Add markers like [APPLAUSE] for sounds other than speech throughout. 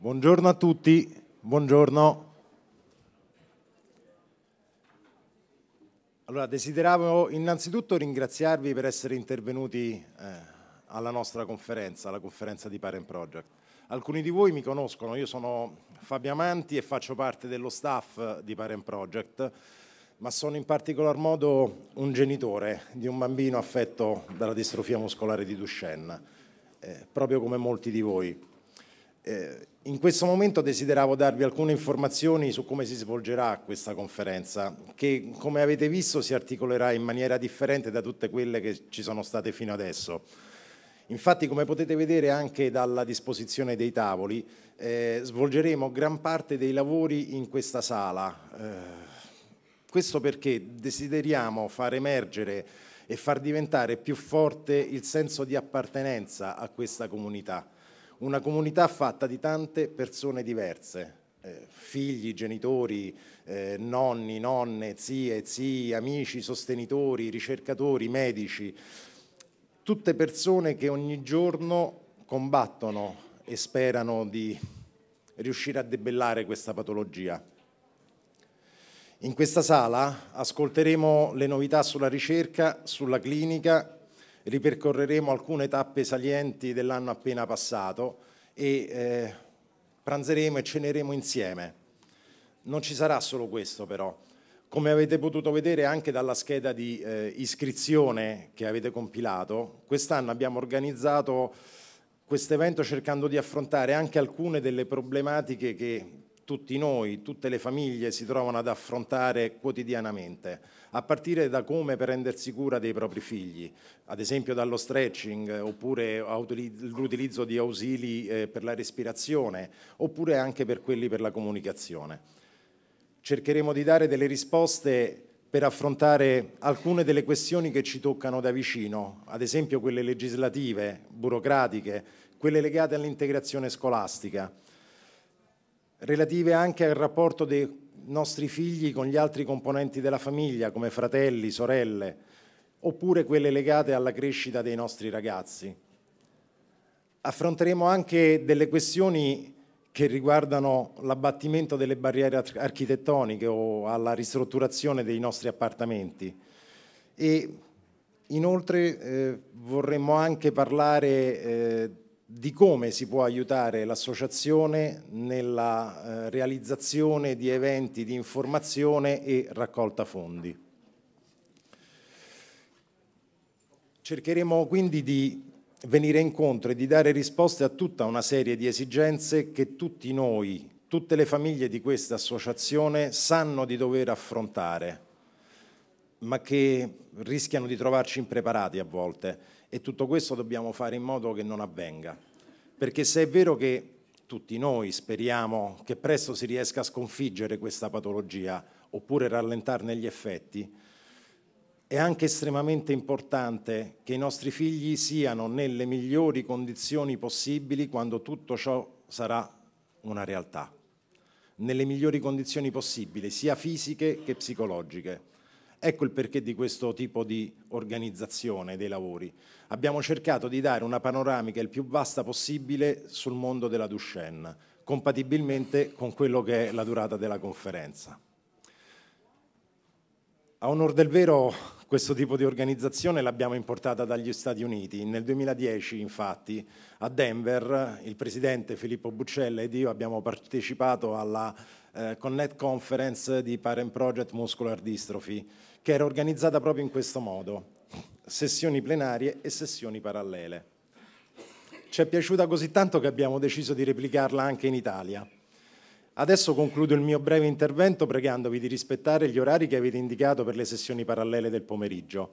Buongiorno a tutti, buongiorno. Allora, desideravo innanzitutto ringraziarvi per essere intervenuti eh, alla nostra conferenza, alla conferenza di Parent Project. Alcuni di voi mi conoscono, io sono Fabio Amanti e faccio parte dello staff di Parent Project, ma sono in particolar modo un genitore di un bambino affetto dalla distrofia muscolare di Duchenne, eh, proprio come molti di voi. Eh, in questo momento desideravo darvi alcune informazioni su come si svolgerà questa conferenza, che come avete visto si articolerà in maniera differente da tutte quelle che ci sono state fino adesso. Infatti, come potete vedere anche dalla disposizione dei tavoli, eh, svolgeremo gran parte dei lavori in questa sala. Eh, questo perché desideriamo far emergere e far diventare più forte il senso di appartenenza a questa comunità una comunità fatta di tante persone diverse, eh, figli, genitori, eh, nonni, nonne, zie, zii, amici, sostenitori, ricercatori, medici, tutte persone che ogni giorno combattono e sperano di riuscire a debellare questa patologia. In questa sala ascolteremo le novità sulla ricerca, sulla clinica ripercorreremo alcune tappe salienti dell'anno appena passato e eh, pranzeremo e ceneremo insieme. Non ci sarà solo questo però. Come avete potuto vedere anche dalla scheda di eh, iscrizione che avete compilato, quest'anno abbiamo organizzato questo evento cercando di affrontare anche alcune delle problematiche che tutti noi, tutte le famiglie si trovano ad affrontare quotidianamente a partire da come prendersi cura dei propri figli, ad esempio dallo stretching oppure l'utilizzo di ausili eh, per la respirazione oppure anche per quelli per la comunicazione. Cercheremo di dare delle risposte per affrontare alcune delle questioni che ci toccano da vicino, ad esempio quelle legislative, burocratiche, quelle legate all'integrazione scolastica, relative anche al rapporto dei nostri figli con gli altri componenti della famiglia, come fratelli, sorelle, oppure quelle legate alla crescita dei nostri ragazzi. Affronteremo anche delle questioni che riguardano l'abbattimento delle barriere architettoniche o alla ristrutturazione dei nostri appartamenti. E inoltre eh, vorremmo anche parlare eh, di come si può aiutare l'associazione nella eh, realizzazione di eventi di informazione e raccolta fondi. Cercheremo quindi di venire incontro e di dare risposte a tutta una serie di esigenze che tutti noi, tutte le famiglie di questa associazione sanno di dover affrontare ma che rischiano di trovarci impreparati a volte e tutto questo dobbiamo fare in modo che non avvenga. Perché se è vero che tutti noi speriamo che presto si riesca a sconfiggere questa patologia oppure rallentarne gli effetti, è anche estremamente importante che i nostri figli siano nelle migliori condizioni possibili quando tutto ciò sarà una realtà, nelle migliori condizioni possibili, sia fisiche che psicologiche. Ecco il perché di questo tipo di organizzazione dei lavori. Abbiamo cercato di dare una panoramica il più vasta possibile sul mondo della Duchenne, compatibilmente con quello che è la durata della conferenza. A onor del vero, questo tipo di organizzazione l'abbiamo importata dagli Stati Uniti. Nel 2010, infatti, a Denver, il presidente Filippo Buccella ed io abbiamo partecipato alla eh, Connect Conference di Parent Project Muscular Dystrophy, che era organizzata proprio in questo modo, sessioni plenarie e sessioni parallele. Ci è piaciuta così tanto che abbiamo deciso di replicarla anche in Italia. Adesso concludo il mio breve intervento pregandovi di rispettare gli orari che avete indicato per le sessioni parallele del pomeriggio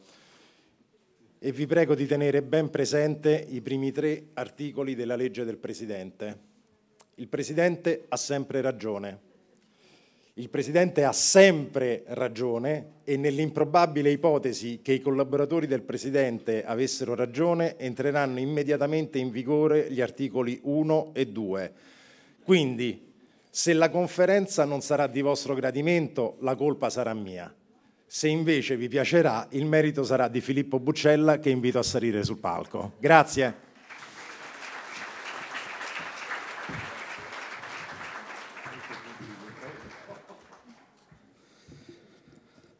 e vi prego di tenere ben presente i primi tre articoli della legge del Presidente. Il Presidente ha sempre ragione. Il Presidente ha sempre ragione e nell'improbabile ipotesi che i collaboratori del Presidente avessero ragione entreranno immediatamente in vigore gli articoli 1 e 2. Quindi, se la conferenza non sarà di vostro gradimento, la colpa sarà mia. Se invece vi piacerà, il merito sarà di Filippo Buccella che invito a salire sul palco. Grazie.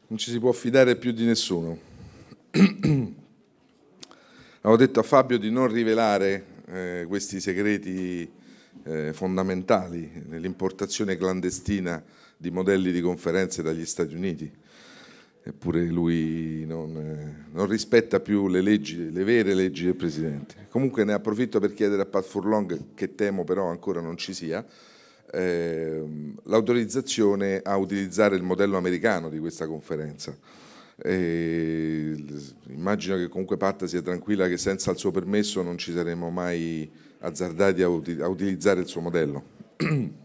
non ci si può fidare più di nessuno. [CLEARS THROAT] Avevo detto a Fabio di non rivelare eh, questi segreti eh, fondamentali nell'importazione clandestina di modelli di conferenze dagli Stati Uniti. Eppure lui non, eh, non rispetta più le, leggi, le vere leggi del Presidente. Comunque ne approfitto per chiedere a Pat Furlong, che temo però ancora non ci sia, Ehm, l'autorizzazione a utilizzare il modello americano di questa conferenza. E, immagino che comunque Patta sia tranquilla che senza il suo permesso non ci saremmo mai azzardati a, uti a utilizzare il suo modello. [CLEARS THROAT]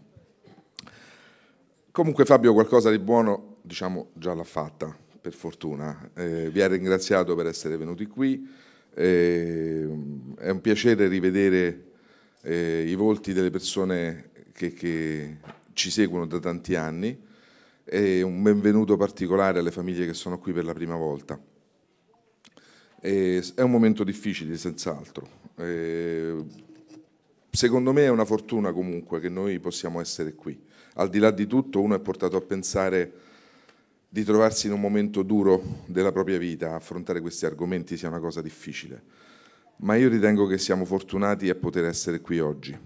comunque Fabio qualcosa di buono diciamo già l'ha fatta, per fortuna. Eh, vi ha ringraziato per essere venuti qui. Eh, è un piacere rivedere eh, i volti delle persone che, che ci seguono da tanti anni e un benvenuto particolare alle famiglie che sono qui per la prima volta. E è un momento difficile, senz'altro. Secondo me è una fortuna comunque che noi possiamo essere qui. Al di là di tutto uno è portato a pensare di trovarsi in un momento duro della propria vita, affrontare questi argomenti sia una cosa difficile, ma io ritengo che siamo fortunati a poter essere qui oggi.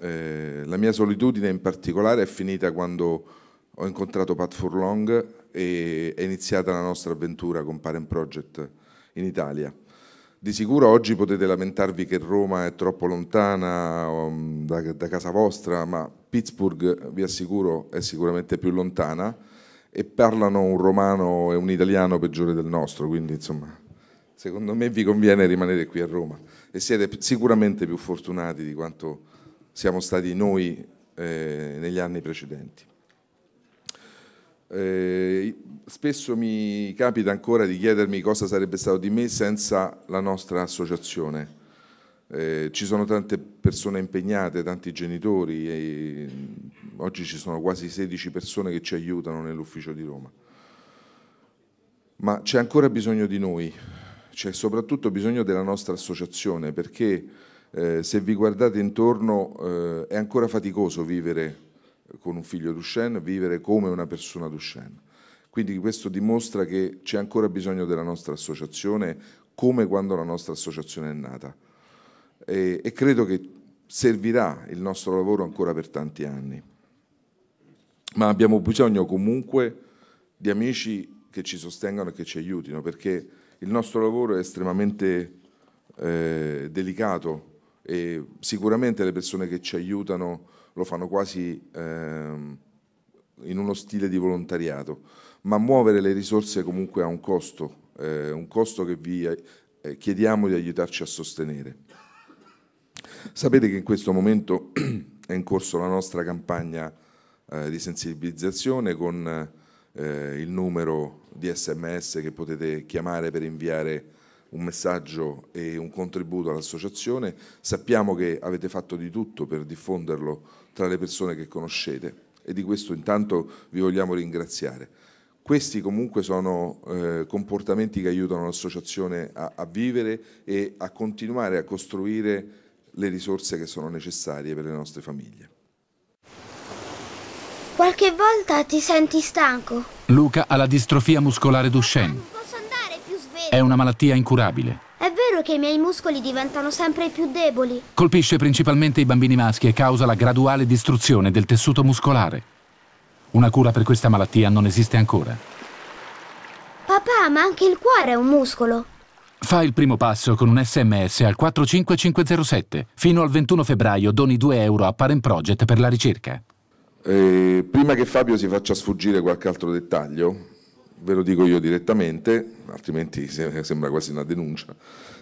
Eh, la mia solitudine in particolare è finita quando ho incontrato Pat Furlong e è iniziata la nostra avventura con Parent Project in Italia. Di sicuro oggi potete lamentarvi che Roma è troppo lontana um, da, da, casa vostra, ma Pittsburgh, vi assicuro, è sicuramente più lontana e parlano un romano e un italiano peggiore del nostro, quindi insomma, secondo me vi conviene rimanere qui a Roma e siete sicuramente più fortunati di quanto siamo stati noi eh, negli anni precedenti. Eh, spesso mi capita ancora di chiedermi cosa sarebbe stato di me senza la nostra associazione. Eh, ci sono tante persone impegnate, tanti genitori, mm, oggi ci sono quasi 16 persone che ci aiutano nell'ufficio di Roma. Ma c'è ancora bisogno di noi, c'è soprattutto bisogno della nostra associazione perché eh, se vi guardate intorno eh, è ancora faticoso vivere con un figlio Duchenne, vivere come una persona Duchenne. Quindi questo dimostra che c'è ancora bisogno della nostra associazione come quando la nostra associazione è nata. E, e credo che servirà il nostro lavoro ancora per tanti anni. Ma abbiamo bisogno comunque di amici che ci sostengano e che ci aiutino, perché il nostro lavoro è estremamente eh, delicato, e sicuramente le persone che ci aiutano lo fanno quasi ehm, in uno stile di volontariato, ma muovere le risorse comunque ha un costo, eh, un costo che vi eh, chiediamo di aiutarci a sostenere. Sapete che in questo momento è in corso la nostra campagna eh, di sensibilizzazione con eh, il numero di sms che potete chiamare per inviare un messaggio e un contributo all'associazione. Sappiamo che avete fatto di tutto per diffonderlo tra le persone che conoscete e di questo intanto vi vogliamo ringraziare. Questi comunque sono eh, comportamenti che aiutano l'associazione a, a vivere e a continuare a costruire le risorse che sono necessarie per le nostre famiglie. Qualche volta ti senti stanco. Luca ha la distrofia muscolare Duchenne è una malattia incurabile. È vero che i miei muscoli diventano sempre più deboli. Colpisce principalmente i bambini maschi e causa la graduale distruzione del tessuto muscolare. Una cura per questa malattia non esiste ancora. Papà, ma anche il cuore è un muscolo. Fa il primo passo con un sms al 45507. Fino al 21 febbraio doni 2 euro a Parent Project per la ricerca. Eh, prima che Fabio si faccia sfuggire qualche altro dettaglio, ve lo dico io direttamente, altrimenti sembra quasi una denuncia,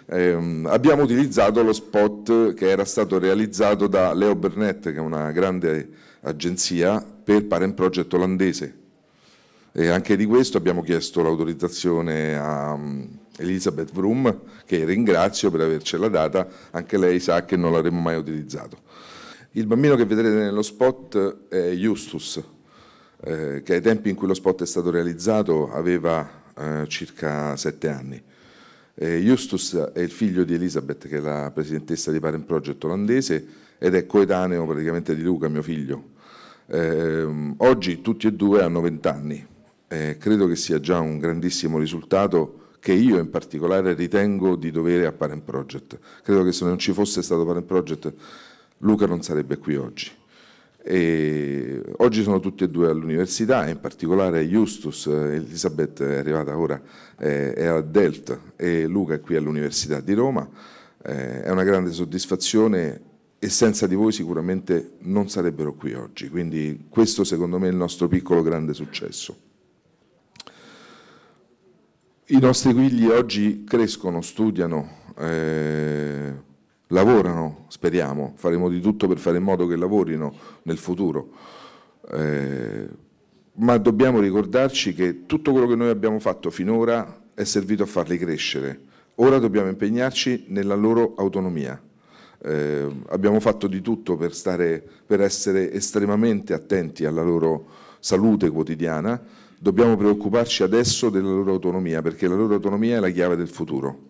eh, abbiamo utilizzato lo spot che era stato realizzato da Leo Burnett, che è una grande agenzia, per Parent Project olandese. E anche di questo abbiamo chiesto l'autorizzazione a mm, Elisabeth Vroom, che ringrazio per avercela data, anche lei sa che non l'avremmo mai utilizzato. Il bambino che vedrete nello spot è Justus, eh, che ai tempi in cui lo spot è stato realizzato aveva eh, circa sette anni. Eh, Justus è il figlio di Elisabeth, che è la presidentessa di Parent Project olandese, ed è coetaneo praticamente di Luca, mio figlio. Ehm, oggi tutti e due hanno vent'anni. Eh, credo che sia già un grandissimo risultato che io in particolare ritengo di dovere a Parent Project. Credo che se non ci fosse stato Parent Project Luca non sarebbe qui oggi. E oggi sono tutti e due all'università, in particolare Justus, eh, Elisabeth è arrivata ora, eh, è a Delft e Luca è qui all'Università di Roma. Eh, è una grande soddisfazione e senza di voi sicuramente non sarebbero qui oggi, quindi questo secondo me è il nostro piccolo grande successo. I nostri figli oggi crescono, studiano, eh, lavorano, speriamo, faremo di tutto per fare in modo che lavorino nel futuro. Eh, ma dobbiamo ricordarci che tutto quello che noi abbiamo fatto finora è servito a farli crescere. Ora dobbiamo impegnarci nella loro autonomia. Eh, abbiamo fatto di tutto per, stare, per essere estremamente attenti alla loro salute quotidiana. Dobbiamo preoccuparci adesso della loro autonomia, perché la loro autonomia è la chiave del futuro.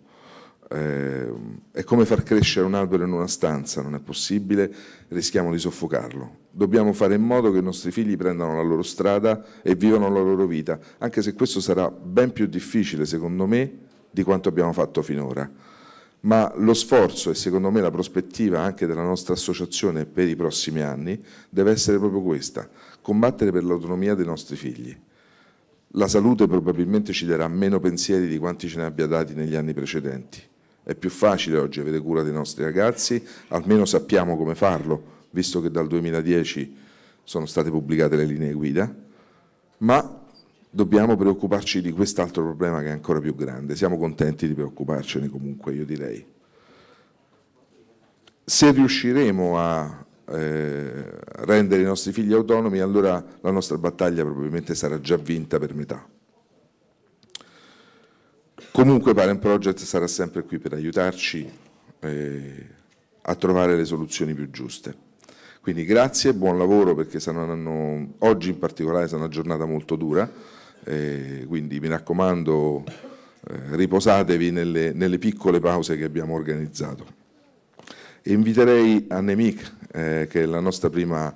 Eh, è come far crescere un albero in una stanza, non è possibile, rischiamo di soffocarlo. Dobbiamo fare in modo che i nostri figli prendano la loro strada e vivano la loro vita, anche se questo sarà ben più difficile, secondo me, di quanto abbiamo fatto finora. Ma lo sforzo e secondo me la prospettiva anche della nostra associazione per i prossimi anni deve essere proprio questa, combattere per l'autonomia dei nostri figli. La salute probabilmente ci darà meno pensieri di quanti ce ne abbia dati negli anni precedenti è più facile oggi avere cura dei nostri ragazzi, almeno sappiamo come farlo, visto che dal 2010 sono state pubblicate le linee guida, ma dobbiamo preoccuparci di quest'altro problema che è ancora più grande. Siamo contenti di preoccuparcene comunque, io direi. Se riusciremo a eh, rendere i nostri figli autonomi, allora la nostra battaglia probabilmente sarà già vinta per metà. Comunque Parent Project sarà sempre qui per aiutarci eh, a trovare le soluzioni più giuste. Quindi grazie, buon lavoro perché saranno, oggi in particolare sarà una giornata molto dura, eh, quindi mi raccomando eh, riposatevi nelle, nelle, piccole pause che abbiamo organizzato. E inviterei Annemic, eh, che è la nostra prima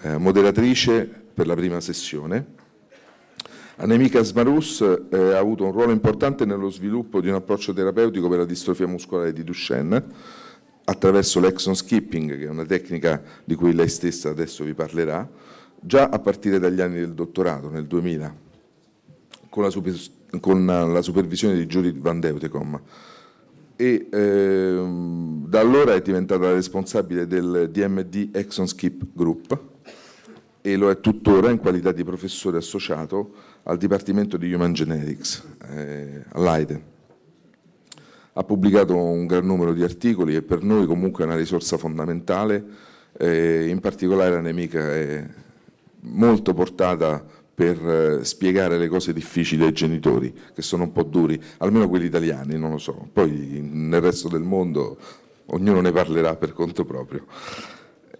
eh, moderatrice per la prima sessione, Anemica Smarus eh, ha avuto un ruolo importante nello sviluppo di un approccio terapeutico per la distrofia muscolare di Duchenne attraverso l'exon skipping, che è una tecnica di cui lei stessa adesso vi parlerà, già a partire dagli anni del dottorato, nel 2000, con la, super, con la supervisione di Judith Van Deutecom. E eh, da allora è diventata la responsabile del DMD Exon Skip Group e lo è tuttora in qualità di professore associato al Dipartimento di Human Genetics eh, all'AIDE. Ha pubblicato un gran numero di articoli e per noi comunque è una risorsa fondamentale, eh, in particolare la nemica è molto portata per eh, spiegare le cose difficili ai genitori, che sono un po' duri, almeno quelli italiani, non lo so, poi nel resto del mondo ognuno ne parlerà per conto proprio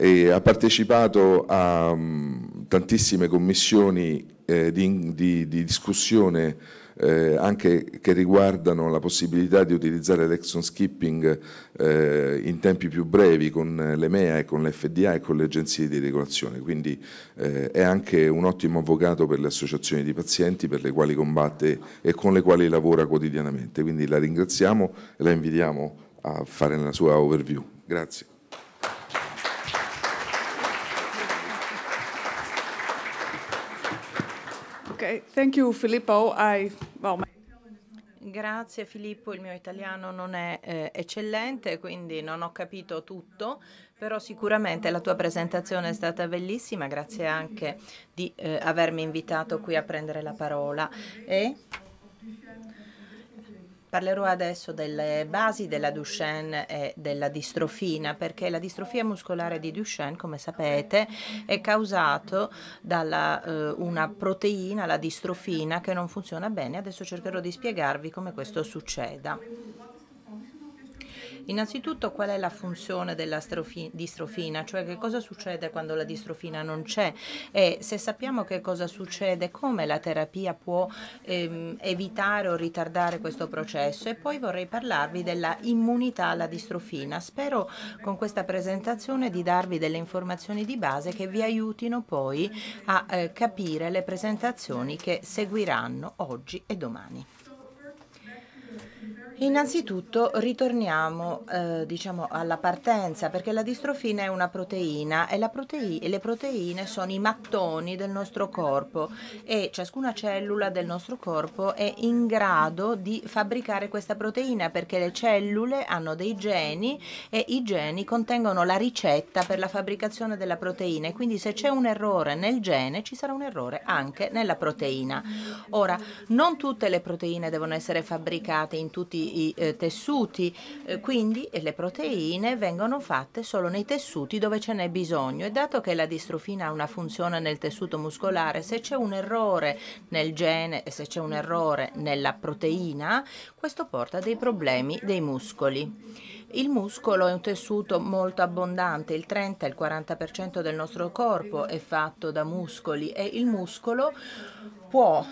e ha partecipato a um, tantissime commissioni eh, di, di, di, discussione eh, anche che riguardano la possibilità di utilizzare l'action skipping eh, in tempi più brevi con l'EMEA e con l'FDA e con le agenzie di regolazione, quindi eh, è anche un ottimo avvocato per le associazioni di pazienti per le quali combatte e con le quali lavora quotidianamente, quindi la ringraziamo e la invitiamo a fare la sua overview. Grazie. Okay, thank you Filippo. I, well, my... Grazie Filippo, il mio italiano non è eh, eccellente, quindi non ho capito tutto, però sicuramente la tua presentazione è stata bellissima, grazie anche di eh, avermi invitato qui a prendere la parola. E Parlerò adesso delle basi della Duchenne e della distrofina, perché la distrofia muscolare di Duchenne, come sapete, è causata da eh, una proteina, la distrofina, che non funziona bene. Adesso cercherò di spiegarvi come questo succeda. Innanzitutto qual è la funzione della distrofina, cioè che cosa succede quando la distrofina non c'è e se sappiamo che cosa succede, come la terapia può ehm, evitare o ritardare questo processo e poi vorrei parlarvi della immunità alla distrofina. Spero con questa presentazione di darvi delle informazioni di base che vi aiutino poi a eh, capire le presentazioni che seguiranno oggi e domani. Innanzitutto ritorniamo eh, diciamo alla partenza perché la distrofina è una proteina e, protei e, le proteine sono i mattoni del nostro corpo e ciascuna cellula del nostro corpo è in grado di fabbricare questa proteina perché le cellule hanno dei geni e i geni contengono la ricetta per la fabbricazione della proteina e quindi se c'è un errore nel gene ci sarà un errore anche nella proteina. Ora, non tutte le proteine devono essere fabbricate in tutti i eh, tessuti, eh, quindi eh, le proteine vengono fatte solo nei tessuti dove ce n'è bisogno e dato che la distrofina ha una funzione nel tessuto muscolare, se c'è un errore nel gene e se c'è un errore nella proteina, questo porta a dei problemi dei muscoli. Il muscolo è un tessuto molto abbondante, il 30 il 40% del nostro corpo è fatto da muscoli e il muscolo può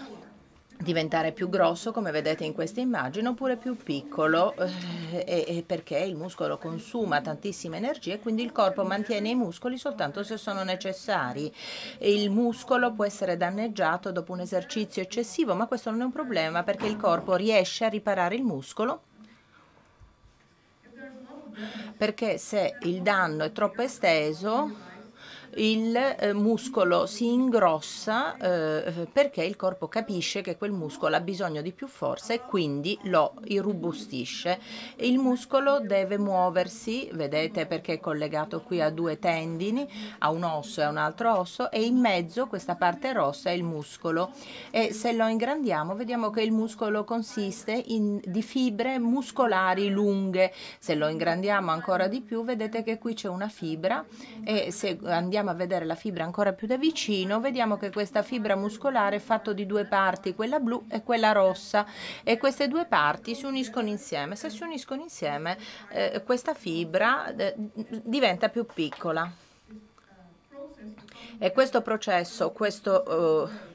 diventare più grosso come vedete in questa immagine oppure più piccolo eh, eh, perché il muscolo consuma tantissime energie e quindi il corpo mantiene i muscoli soltanto se sono necessari il muscolo può essere danneggiato dopo un esercizio eccessivo ma questo non è un problema perché il corpo riesce a riparare il muscolo perché se il danno è troppo esteso il eh, muscolo si ingrossa eh, perché il corpo capisce che quel muscolo ha bisogno di più forza e quindi lo irrobustisce. Il muscolo deve muoversi, vedete perché è collegato qui a due tendini, a un osso e a un altro osso e in mezzo questa parte rossa è il muscolo e se lo ingrandiamo vediamo che il muscolo consiste in, di fibre muscolari lunghe. Se lo ingrandiamo ancora di più vedete che qui c'è una fibra e se andiamo andiamo a vedere la fibra ancora più da vicino, vediamo che questa fibra muscolare è fatta di due parti, quella blu e quella rossa, e queste due parti si uniscono insieme. Se si uniscono insieme, eh, questa fibra eh, diventa più piccola. E questo processo, questo... Eh,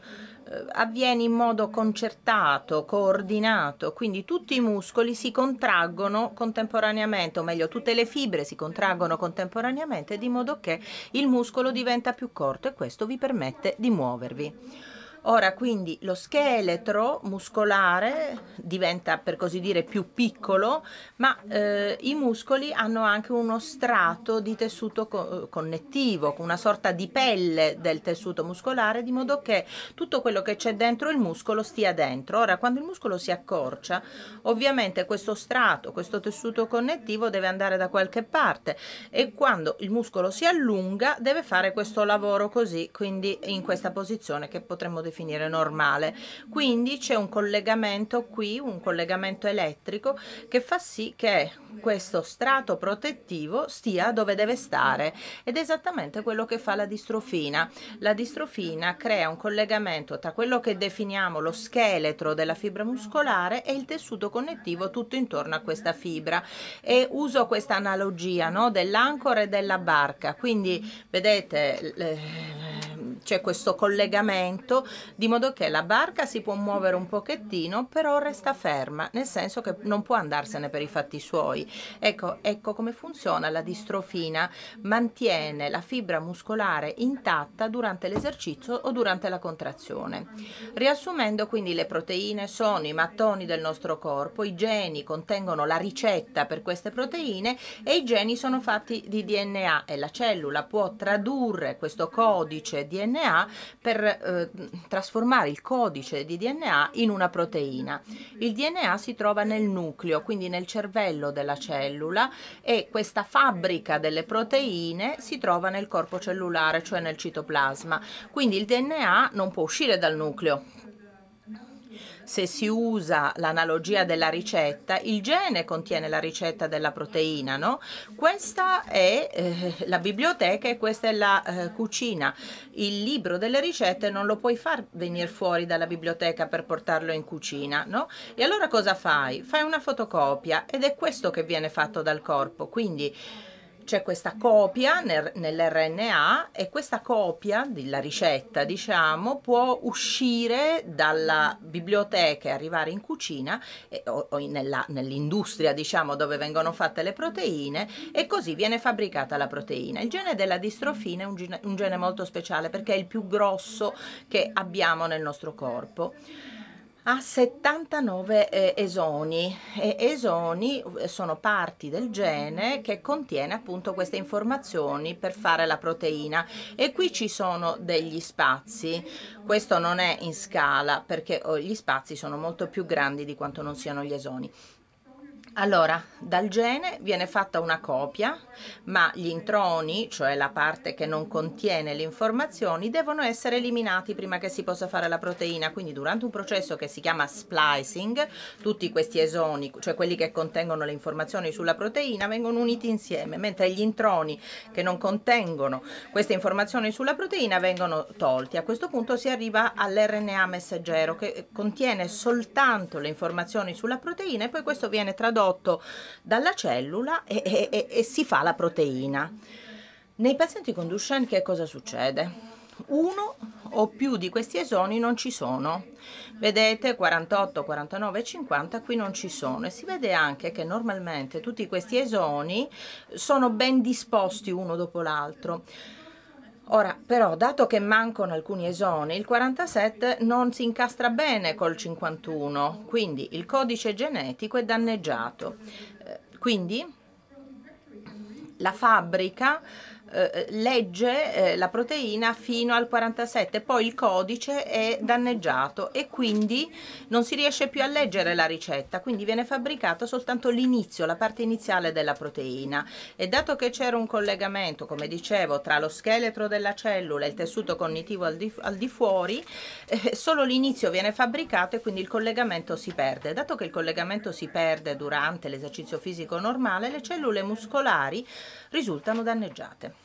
eh, avviene in modo concertato, coordinato, quindi tutti i muscoli si contraggono contemporaneamente, o meglio tutte le fibre si contraggono contemporaneamente di modo che il muscolo diventa più corto e questo vi permette di muovervi. Ora quindi lo scheletro muscolare diventa per così dire più piccolo, ma eh, i muscoli hanno anche uno strato di tessuto co connettivo, una sorta di pelle del tessuto muscolare, di modo che tutto quello che c'è dentro il muscolo stia dentro. Ora quando il muscolo si accorcia, ovviamente questo strato, questo tessuto connettivo deve andare da qualche parte e quando il muscolo si allunga deve fare questo lavoro così, quindi in questa posizione che potremmo definire definire normale. Quindi c'è un collegamento qui, un collegamento elettrico che fa sì che questo strato protettivo stia dove deve stare ed è esattamente quello che fa la distrofina. La distrofina crea un collegamento tra quello che definiamo lo scheletro della fibra muscolare e il tessuto connettivo tutto intorno a questa fibra e uso questa analogia no, dell'ancora e della barca. Quindi vedete eh, c'è questo collegamento di modo che la barca si può muovere un pochettino, però resta ferma, nel senso che non può andarsene per i fatti suoi. Ecco, ecco come funziona la distrofina, mantiene la fibra muscolare intatta durante l'esercizio o durante la contrazione. Riassumendo quindi le proteine sono i mattoni del nostro corpo, i geni contengono la ricetta per queste proteine e i geni sono fatti di DNA e la cellula può tradurre questo codice DNA per eh, trasformare il codice di DNA in una proteina. Il DNA si trova nel nucleo, quindi nel cervello della cellula e questa fabbrica delle proteine si trova nel corpo cellulare, cioè nel citoplasma. Quindi il DNA non può uscire dal nucleo, se si usa l'analogia della ricetta, il gene contiene la ricetta della proteina, no? Questa è eh, la biblioteca e questa è la eh, cucina. Il libro delle ricette non lo puoi far venire fuori dalla biblioteca per portarlo in cucina, no? E allora cosa fai? Fai una fotocopia ed è questo che viene fatto dal corpo. Quindi c'è questa copia nel, nell'RNA e questa copia della ricetta, diciamo, può uscire dalla biblioteca e arrivare in cucina e, o, o nella, nell'industria, diciamo, dove vengono fatte le proteine e così viene fabbricata la proteina. Il gene della distrofina è un gene, un gene molto speciale perché è il più grosso che abbiamo nel nostro corpo ha 79 eh, esoni e esoni eh, sono parti del gene che contiene appunto queste informazioni per fare la proteina e qui ci sono degli spazi questo non è in scala perché oh, gli spazi sono molto più grandi di quanto non siano gli esoni allora, dal gene viene fatta una copia, ma gli introni, cioè la parte che non contiene le informazioni, devono essere eliminati prima che si possa fare la proteina. Quindi durante un processo che si chiama splicing, tutti questi esoni, cioè quelli che contengono le informazioni sulla proteina, vengono uniti insieme, mentre gli introni che non contengono queste informazioni sulla proteina vengono tolti. A questo punto si arriva all'RNA messaggero che contiene soltanto le informazioni sulla proteina e poi questo viene tradotto prodotto dalla cellula e, e, e, e si fa la proteina. Nei pazienti con Duchenne che cosa succede? Uno o più di questi esoni non ci sono. Vedete 48, 49 e 50 qui non ci sono e si vede anche che normalmente tutti questi esoni sono ben disposti uno dopo l'altro. Ora, però, dato che mancano alcuni esoni, il 47 non si incastra bene col 51, quindi il codice genetico è danneggiato. Eh, quindi la fabbrica eh, legge eh, la proteina fino al 47, poi il codice è danneggiato e quindi non si riesce più a leggere la ricetta, quindi viene fabbricato soltanto l'inizio, la parte iniziale della proteina. E dato che c'era un collegamento, come dicevo, tra lo scheletro della cellula e il tessuto cognitivo al di, al di fuori, eh, solo l'inizio viene fabbricato e quindi il collegamento si perde. Dato che il collegamento si perde durante l'esercizio fisico normale, le cellule muscolari risultano danneggiate.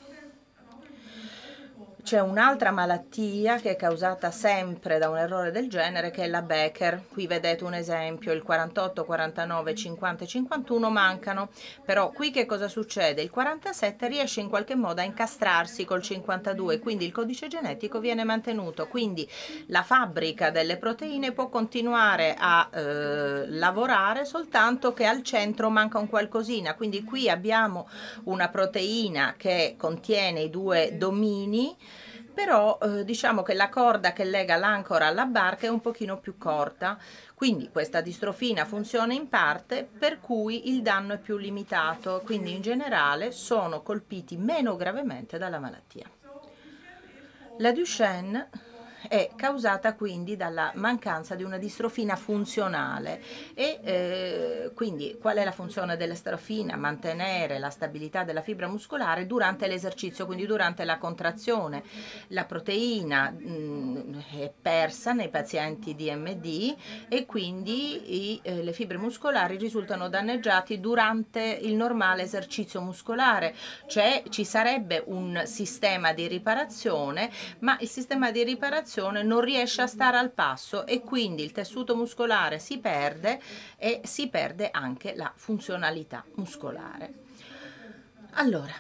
C'è un'altra malattia che è causata sempre da un errore del genere che è la Becker. Qui vedete un esempio, il 48, 49, 50 e 51 mancano, però qui che cosa succede? Il 47 riesce in qualche modo a incastrarsi col 52, quindi il codice genetico viene mantenuto, quindi la fabbrica delle proteine può continuare a eh, lavorare soltanto che al centro manca un qualcosina, quindi qui abbiamo una proteina che contiene i due domini però eh, diciamo che la corda che lega l'ancora alla barca è un pochino più corta, quindi questa distrofina funziona in parte per cui il danno è più limitato, quindi in generale sono colpiti meno gravemente dalla malattia. La Duchenne è causata quindi dalla mancanza di una distrofina funzionale e eh, quindi qual è la funzione dell'estrofina? Mantenere la stabilità della fibra muscolare durante l'esercizio, quindi durante la contrazione. La proteina mh, mm, è persa nei pazienti DMD e quindi i, eh, le fibre muscolari risultano danneggiate durante il normale esercizio muscolare, cioè ci sarebbe un sistema di riparazione, ma il sistema di riparazione circolazione non riesce a mhm. stare al passo e quindi il tessuto muscolare si perde e si perde anche la funzionalità muscolare. Allora,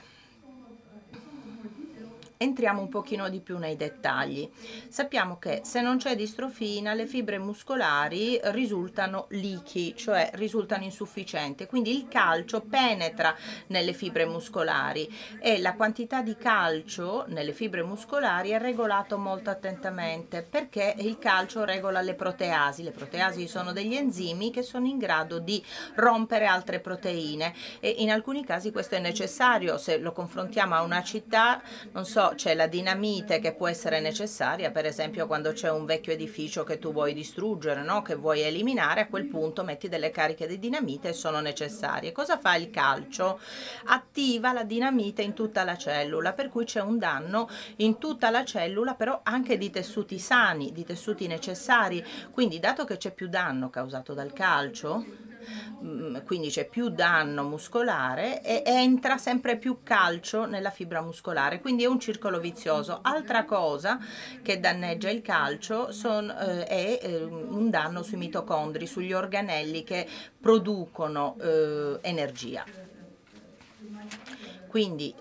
entriamo un pochino di più nei dettagli. Sappiamo che se non c'è distrofina le fibre muscolari risultano lichi, cioè risultano insufficienti, quindi il calcio penetra nelle fibre muscolari e la quantità di calcio nelle fibre muscolari è regolata molto attentamente perché il calcio regola le proteasi. Le proteasi sono degli enzimi che sono in grado di rompere altre proteine e in alcuni casi questo è necessario se lo confrontiamo a una città, non so, c'è la dinamite che può essere necessaria, per esempio quando c'è un vecchio edificio che tu vuoi distruggere, no? che vuoi eliminare, a quel punto metti delle cariche di dinamite e sono necessarie. Cosa fa il calcio? Attiva la dinamite in tutta la cellula, per cui c'è un danno in tutta la cellula, però anche di tessuti sani, di tessuti necessari. Quindi dato che c'è più danno causato dal calcio, Mm, quindi c'è più danno muscolare e entra sempre più calcio nella fibra muscolare, quindi è un circolo vizioso. Altra cosa che danneggia il calcio son, eh, è eh, un danno sui mitocondri, sugli organelli che producono eh, energia. Quindi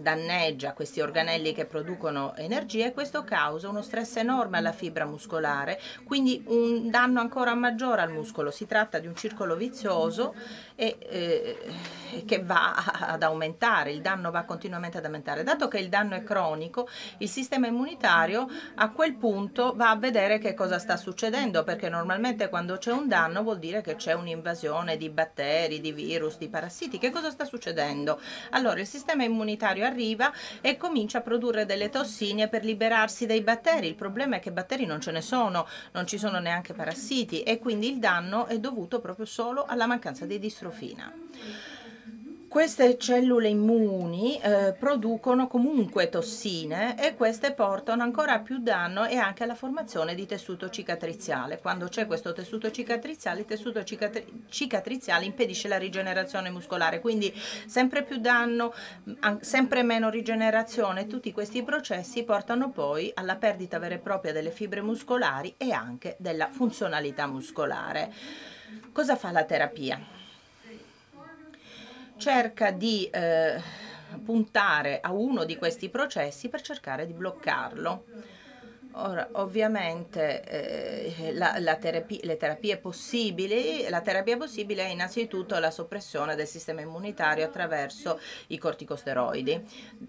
danneggia questi organelli che producono energia e questo causa uno stress enorme alla fibra muscolare, quindi un danno ancora maggiore al muscolo. Si tratta di un circolo vizioso e, eh, che va ad aumentare, il danno va continuamente ad aumentare. Dato che il danno è cronico, il sistema immunitario a quel punto va a vedere che cosa sta succedendo, perché normalmente quando c'è un danno vuol dire che c'è un'invasione di batteri, di virus, di parassiti. Che cosa sta succedendo? Allora, il sistema immunitario arriva e comincia a produrre delle tossine per liberarsi dai batteri. Il problema è che batteri non ce ne sono, non ci sono neanche parassiti e quindi il danno è dovuto proprio solo alla mancanza di distrofina. Queste cellule immuni eh, producono comunque tossine e queste portano ancora più danno e anche alla formazione di tessuto cicatriziale. Quando c'è questo tessuto cicatriziale, il tessuto cicatri cicatriziale impedisce la rigenerazione muscolare, quindi sempre più danno, mm, sempre meno rigenerazione, tutti questi processi portano poi alla perdita vera e propria delle fibre muscolari e anche della funzionalità muscolare. Cosa fa la terapia? cerca di eh, puntare a uno di questi processi per cercare di bloccarlo Ora, ovviamente eh, la, la terapia, le terapie possibili, la terapia possibile è innanzitutto la soppressione del sistema immunitario attraverso i corticosteroidi.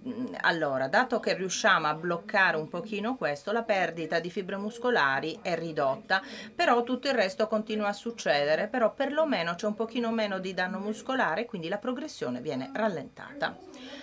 Mm, allora, dato che riusciamo a bloccare un pochino questo, la perdita di fibre muscolari è ridotta, però tutto il resto continua a succedere, però perlomeno c'è un pochino meno di danno muscolare, quindi la progressione viene rallentata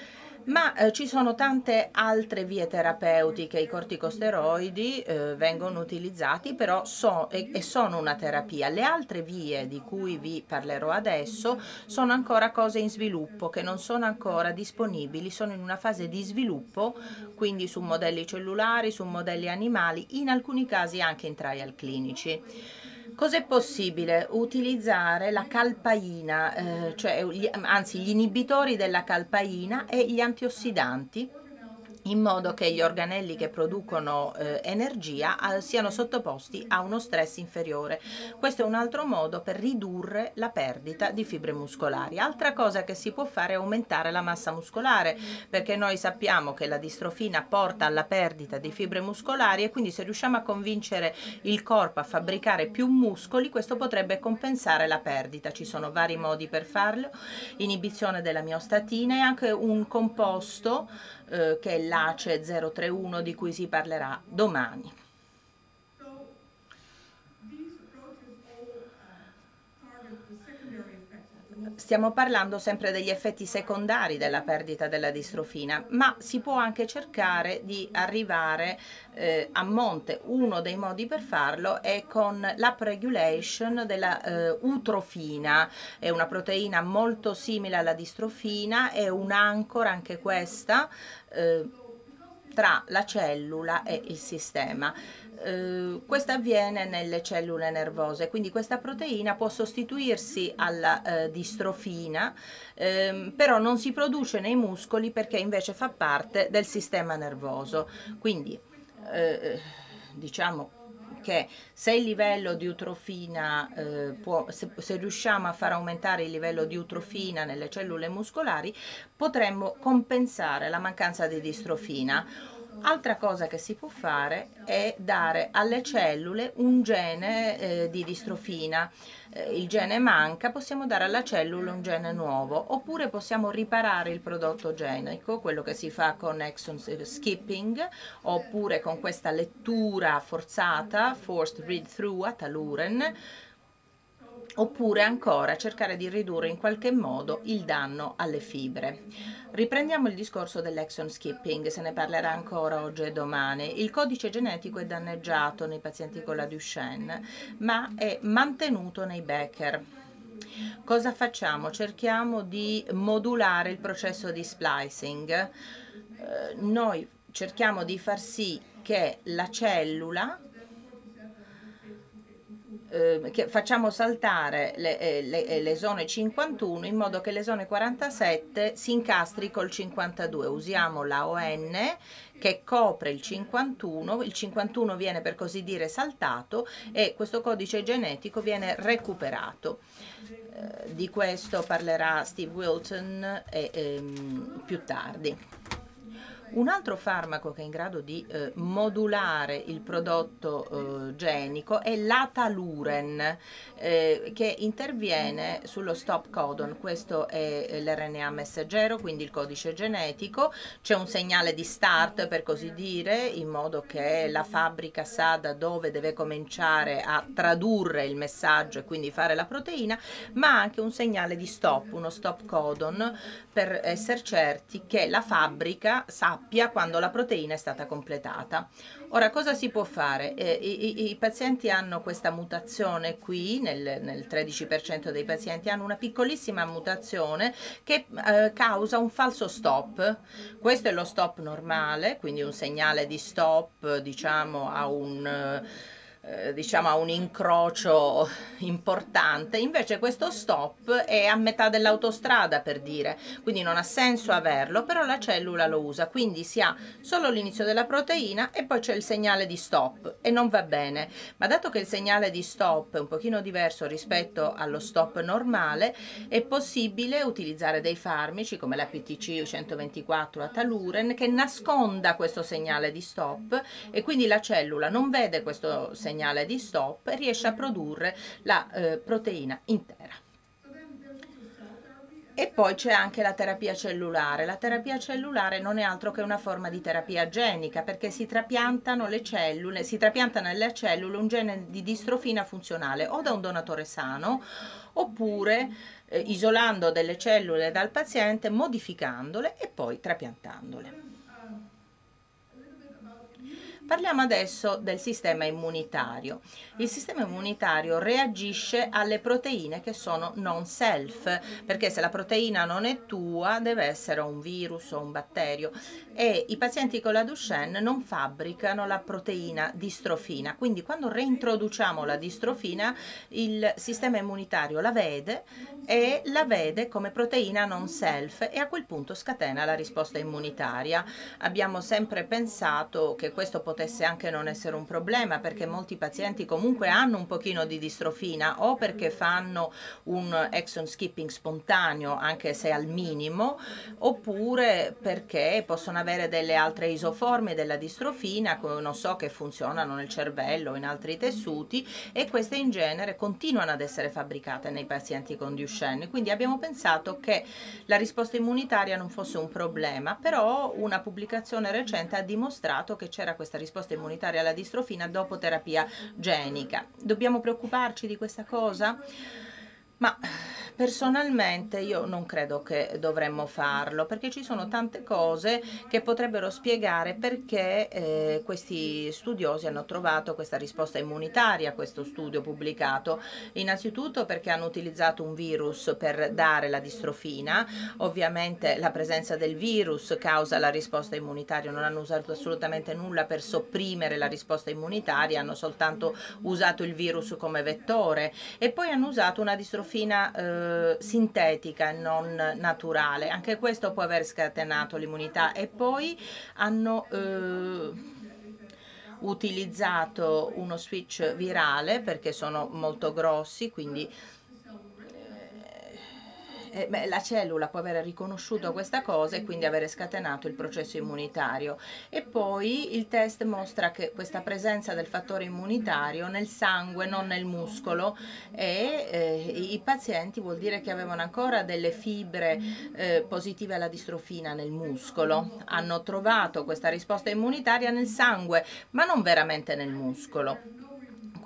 ma eh, ci sono tante altre vie terapeutiche, i corticosteroidi eh, vengono utilizzati però so, e, e, sono una terapia. Le altre vie di cui vi parlerò adesso sono ancora cose in sviluppo che non sono ancora disponibili, sono in una fase di sviluppo, quindi su modelli cellulari, su modelli animali, in alcuni casi anche in trial clinici. Cos'è possibile? Utilizzare la calpaina, eh, cioè, gli, anzi gli inibitori della calpaina e gli antiossidanti in modo che gli organelli che producono eh, energia eh, siano sottoposti a uno stress inferiore. Questo è un altro modo per ridurre la perdita di fibre muscolari. Altra cosa che si può fare è aumentare la massa muscolare, perché noi sappiamo che la distrofina porta alla perdita di fibre muscolari e quindi se riusciamo a convincere il corpo a fabbricare più muscoli, questo potrebbe compensare la perdita. Ci sono vari modi per farlo, inibizione della miostatina e anche un composto eh, che è l'ACE 031 di cui si parlerà domani. Stiamo parlando sempre degli effetti secondari della perdita della distrofina, ma si può anche cercare di arrivare eh, a monte. Uno dei modi per farlo è con l'upregulation della eh, utrofina, è una proteina molto simile alla distrofina, è un'ancora anche questa eh, tra la cellula e il sistema. Eh, questo avviene nelle cellule nervose, quindi questa proteina può sostituirsi alla eh, distrofina, ehm, però non si produce nei muscoli perché invece fa parte del sistema nervoso. Quindi eh, eh diciamo che se il livello di eutrofina eh, può, se, se, riusciamo a far aumentare il livello di utrofina nelle cellule muscolari potremmo compensare la mancanza di distrofina Altra cosa che si può fare è dare alle cellule un gene eh, di distrofina. Eh, il gene manca, possiamo dare alla cellula un gene nuovo oppure possiamo riparare il prodotto genico, quello che si fa con exon eh, skipping oppure con questa lettura forzata, forced read through a taluren, oppure ancora cercare di ridurre in qualche modo il danno alle fibre. Riprendiamo il discorso dell'exon skipping, se ne parlerà ancora oggi e domani. Il codice genetico è danneggiato nei pazienti con la Duchenne, ma è mantenuto nei Becker. Cosa facciamo? Cerchiamo di modulare il processo di splicing. Eh, noi cerchiamo di far sì che la cellula Ehm, che facciamo saltare le, eh, le, eh, le, zone 51 in modo che le zone 47 si incastri col 52. Usiamo la ON che copre il 51, il 51 viene per così dire saltato e questo codice genetico viene recuperato. Eh, di questo parlerà Steve Wilton e, ehm, più tardi. Un altro farmaco che è in grado di eh, modulare il prodotto eh, genico è l'ataluren eh, che interviene sullo stop codon, questo è eh, l'RNA messaggero, quindi il codice genetico, c'è un segnale di start per così dire, in modo che la fabbrica sa da dove deve cominciare a tradurre il messaggio e quindi fare la proteina, ma anche un segnale di stop, uno stop codon per essere certi che la fabbrica sappia sappia quando la proteina è stata completata. Ora cosa si può fare? Eh, i, i, pazienti hanno questa mutazione qui, nel, nel 13% dei pazienti hanno una piccolissima mutazione che eh, causa un falso stop. Questo è lo stop normale, quindi un segnale di stop diciamo a un... Eh, eh, diciamo a un incrocio importante invece questo stop è a metà dell'autostrada per dire quindi non ha senso averlo però la cellula lo usa quindi si ha solo l'inizio della proteina e poi c'è il segnale di stop e non va bene ma dato che il segnale di stop è un pochino diverso rispetto allo stop normale è possibile utilizzare dei farmaci come la PTC 124 a taluren che nasconda questo segnale di stop e quindi la cellula non vede questo segnale segnale di stop riesce a produrre la eh, proteina intera. E poi c'è anche la terapia cellulare. La terapia cellulare non è altro che una forma di terapia genica perché si trapiantano le cellule, si trapianta nelle cellule un gene di distrofina funzionale o da un donatore sano oppure eh, isolando delle cellule dal paziente, modificandole e poi trapiantandole. Parliamo adesso del sistema immunitario. Il sistema immunitario reagisce alle proteine che sono non self, perché se la proteina non è tua deve essere un virus o un batterio e i pazienti con la Duchenne non fabbricano la proteina distrofina, quindi quando reintroduciamo la distrofina il sistema immunitario la vede e la vede come proteina non self e a quel punto scatena la risposta immunitaria. Abbiamo sempre pensato che questo potesse potesse anche non essere un problema perché molti pazienti comunque hanno un pochino di distrofina o perché fanno un exon skipping spontaneo anche se al minimo oppure perché possono avere delle altre isoforme della distrofina non so che funzionano nel cervello o in altri tessuti e queste in genere continuano ad essere fabbricate nei pazienti con Duchenne quindi abbiamo pensato che la risposta immunitaria non fosse un problema però una pubblicazione recente ha dimostrato che c'era questa risposta risposta immunitaria alla distrofina dopo terapia genica. Dobbiamo preoccuparci di questa cosa? Ma personalmente io non credo che dovremmo farlo perché ci sono tante cose che potrebbero spiegare perché eh, questi studiosi hanno trovato questa risposta immunitaria a questo studio pubblicato. Innanzitutto perché hanno utilizzato un virus per dare la distrofina, ovviamente la presenza del virus causa la risposta immunitaria, non hanno usato assolutamente nulla per sopprimere la risposta immunitaria, hanno soltanto usato il virus come vettore e poi hanno usato una distrofina endorfina eh, sintetica e non naturale. Anche questo può aver scatenato l'immunità e poi hanno eh, utilizzato uno switch virale perché sono molto grossi, quindi eh, beh, la cellula può aver riconosciuto questa cosa e quindi avere scatenato il processo immunitario. E poi il test mostra che questa presenza del fattore immunitario nel sangue, non nel muscolo, e eh, i pazienti vuol dire che avevano ancora delle fibre eh, positive alla distrofina nel muscolo. Hanno trovato questa risposta immunitaria nel sangue, ma non veramente nel muscolo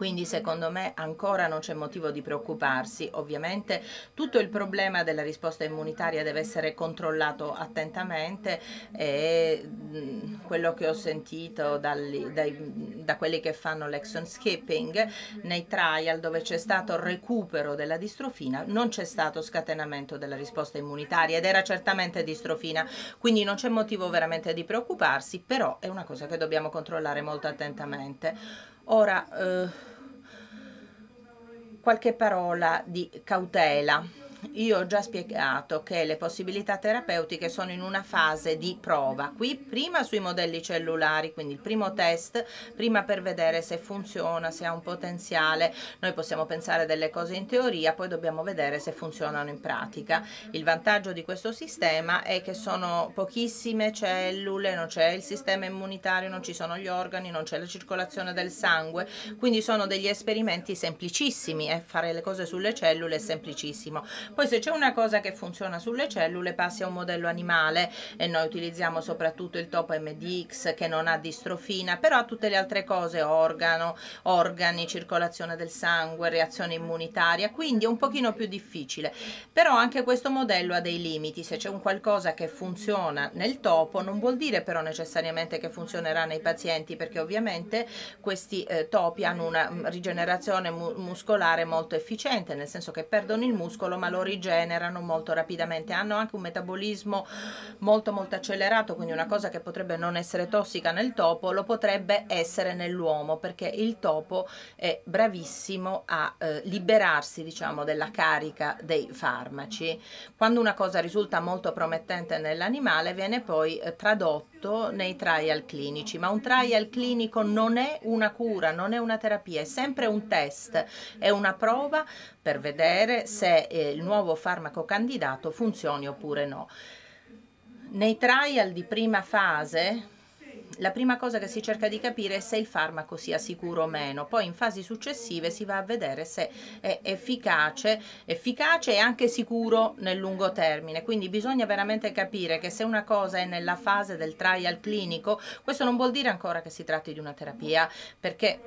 quindi secondo me ancora non c'è motivo di preoccuparsi. Ovviamente tutto il problema della risposta immunitaria deve essere controllato attentamente e quello che ho sentito dal, dai, da quelli che fanno l'exon skipping nei trial dove c'è stato recupero della distrofina non c'è stato scatenamento della risposta immunitaria ed era certamente distrofina, quindi non c'è motivo veramente di preoccuparsi, però è una cosa che dobbiamo controllare molto attentamente. Ora, eh, qualche parola di cautela. Io ho già spiegato che le possibilità terapeutiche sono in una fase di prova, qui prima sui modelli cellulari, quindi il primo test, prima per vedere se funziona, se ha un potenziale, noi possiamo pensare delle cose in teoria, poi dobbiamo vedere se funzionano in pratica. Il vantaggio di questo sistema è che sono pochissime cellule, non c'è il sistema immunitario, non ci sono gli organi, non c'è la circolazione del sangue, quindi sono degli esperimenti semplicissimi e eh? fare le cose sulle cellule è semplicissimo poi se c'è una cosa che funziona sulle cellule passi a un modello animale e noi utilizziamo soprattutto il topo MDX che non ha distrofina, però ha tutte le altre cose, organo, organi, circolazione del sangue, reazione immunitaria, quindi è un pochino più difficile. Però anche questo modello ha dei limiti, se c'è un qualcosa che funziona nel topo non vuol dire però necessariamente che funzionerà nei pazienti perché ovviamente questi eh, topi hanno una mm, rigenerazione mu muscolare molto efficiente, nel senso che perdono il muscolo ma lo rigenerano molto rapidamente, hanno anche un metabolismo molto molto accelerato, quindi una cosa che potrebbe non essere tossica nel topo lo potrebbe essere nell'uomo, perché il topo è bravissimo a eh, liberarsi diciamo, della carica dei farmaci. Quando una cosa risulta molto promettente nell'animale viene poi eh, tradotta fatto nei trial clinici, ma un trial clinico non è una cura, non è una terapia, è sempre un test, è una prova per vedere se eh, il nuovo farmaco candidato funzioni oppure no. Nei trial di prima fase la prima cosa che si cerca di capire è se il farmaco sia sicuro o meno, poi in fasi successive si va a vedere se è efficace, efficace e anche sicuro nel lungo termine, quindi bisogna veramente capire che se una cosa è nella fase del trial clinico, questo non vuol dire ancora che si tratti di una terapia, perché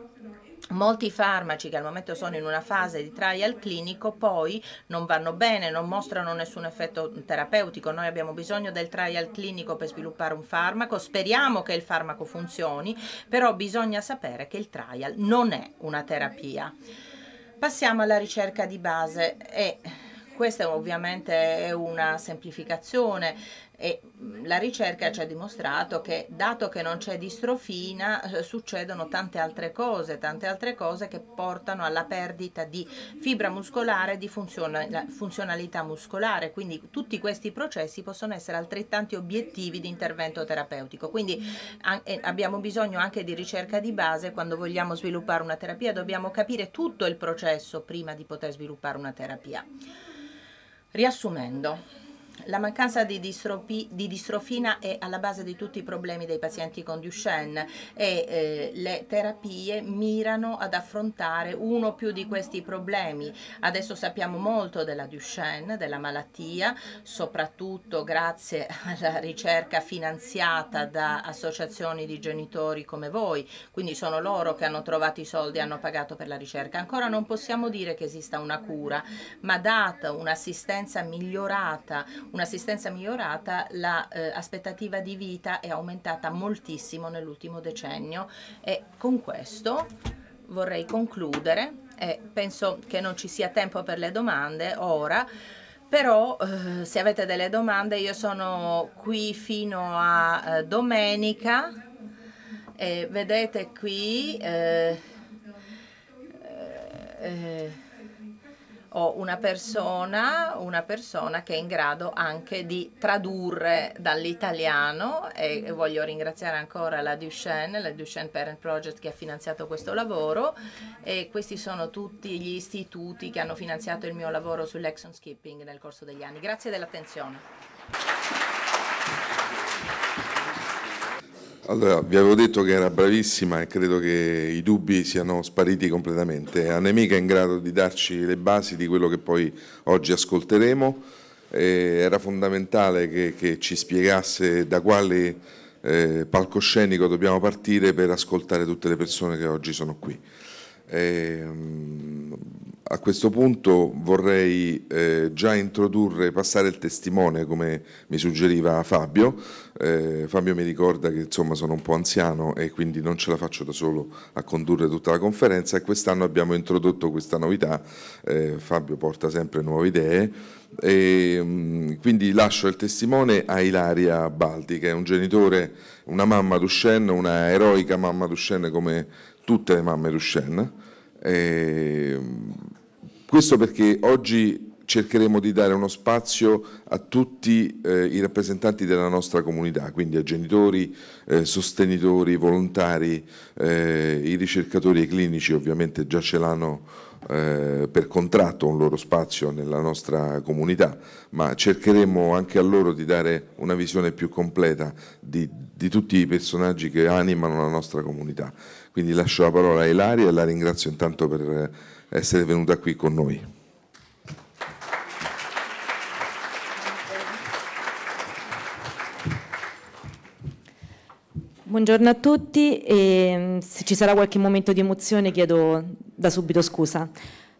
Molti farmaci che al momento sono in una fase di trial clinico poi non vanno bene, non mostrano nessun effetto terapeutico. Noi abbiamo bisogno del trial clinico per sviluppare un farmaco, speriamo che il farmaco funzioni, però bisogna sapere che il trial non è una terapia. Passiamo alla ricerca di base e questa ovviamente è una semplificazione e la ricerca ci ha dimostrato che dato che non c'è distrofina eh, succedono tante altre cose, tante altre cose che portano alla perdita di fibra muscolare, e di funzionalità muscolare, quindi tutti questi processi possono essere altrettanti obiettivi di intervento terapeutico, quindi eh, abbiamo bisogno anche di ricerca di base quando vogliamo sviluppare una terapia, dobbiamo capire tutto il processo prima di poter sviluppare una terapia. Riassumendo, la mancanza di, di, distrofina è alla base di tutti i problemi dei pazienti con Duchenne e eh, le terapie mirano ad affrontare uno o più di questi problemi. Adesso sappiamo molto della Duchenne, della malattia, soprattutto grazie alla ricerca finanziata da associazioni di genitori come voi, quindi sono loro che hanno trovato i soldi e hanno pagato per la ricerca. Ancora non possiamo dire che esista una cura, ma data un'assistenza migliorata, un'assistenza migliorata, l'aspettativa la, eh, di vita è aumentata moltissimo nell'ultimo decennio e con questo vorrei concludere e penso che non ci sia tempo per le domande ora però eh, se avete delle domande io sono qui fino a eh, domenica e vedete qui eh, eh, eh ho una persona, una persona che è in grado anche di tradurre dall'italiano e voglio ringraziare ancora la Duchenne, la Duchenne Parent Project che ha finanziato questo lavoro e questi sono tutti gli istituti che hanno finanziato il mio lavoro sull'exon skipping nel corso degli anni. Grazie dell'attenzione. Allora, vi avevo detto che era bravissima e credo che i dubbi siano spariti completamente. Annemica nemica in grado di darci le basi di quello che poi oggi ascolteremo. Eh, era fondamentale che, che, ci spiegasse da quale eh, palcoscenico dobbiamo partire per ascoltare tutte le persone che oggi sono qui. Ehm, a questo punto vorrei eh, già introdurre, passare il testimone come mi suggeriva Fabio. Eh, Fabio mi ricorda che insomma sono un po' anziano e quindi non ce la faccio da solo a condurre tutta la conferenza e quest'anno abbiamo introdotto questa novità. Eh, Fabio porta sempre nuove idee. E, ehm, quindi lascio il testimone a Ilaria Baldi, che è un genitore, una mamma Duchenne, una eroica mamma Duchenne come tutte le mamme Rushen. Eh, questo perché oggi cercheremo di dare uno spazio a tutti eh, i rappresentanti della nostra comunità, quindi a genitori, eh, sostenitori, volontari, eh, i ricercatori e i clinici ovviamente già ce l'hanno eh, per contratto un loro spazio nella nostra comunità, ma cercheremo anche a loro di dare una visione più completa di, di tutti i personaggi che animano la nostra comunità. Quindi lascio la parola a Ilaria e la ringrazio intanto per eh, essere venuta qui con noi. Buongiorno a tutti e mm, se ci sarà qualche momento di emozione chiedo da subito scusa.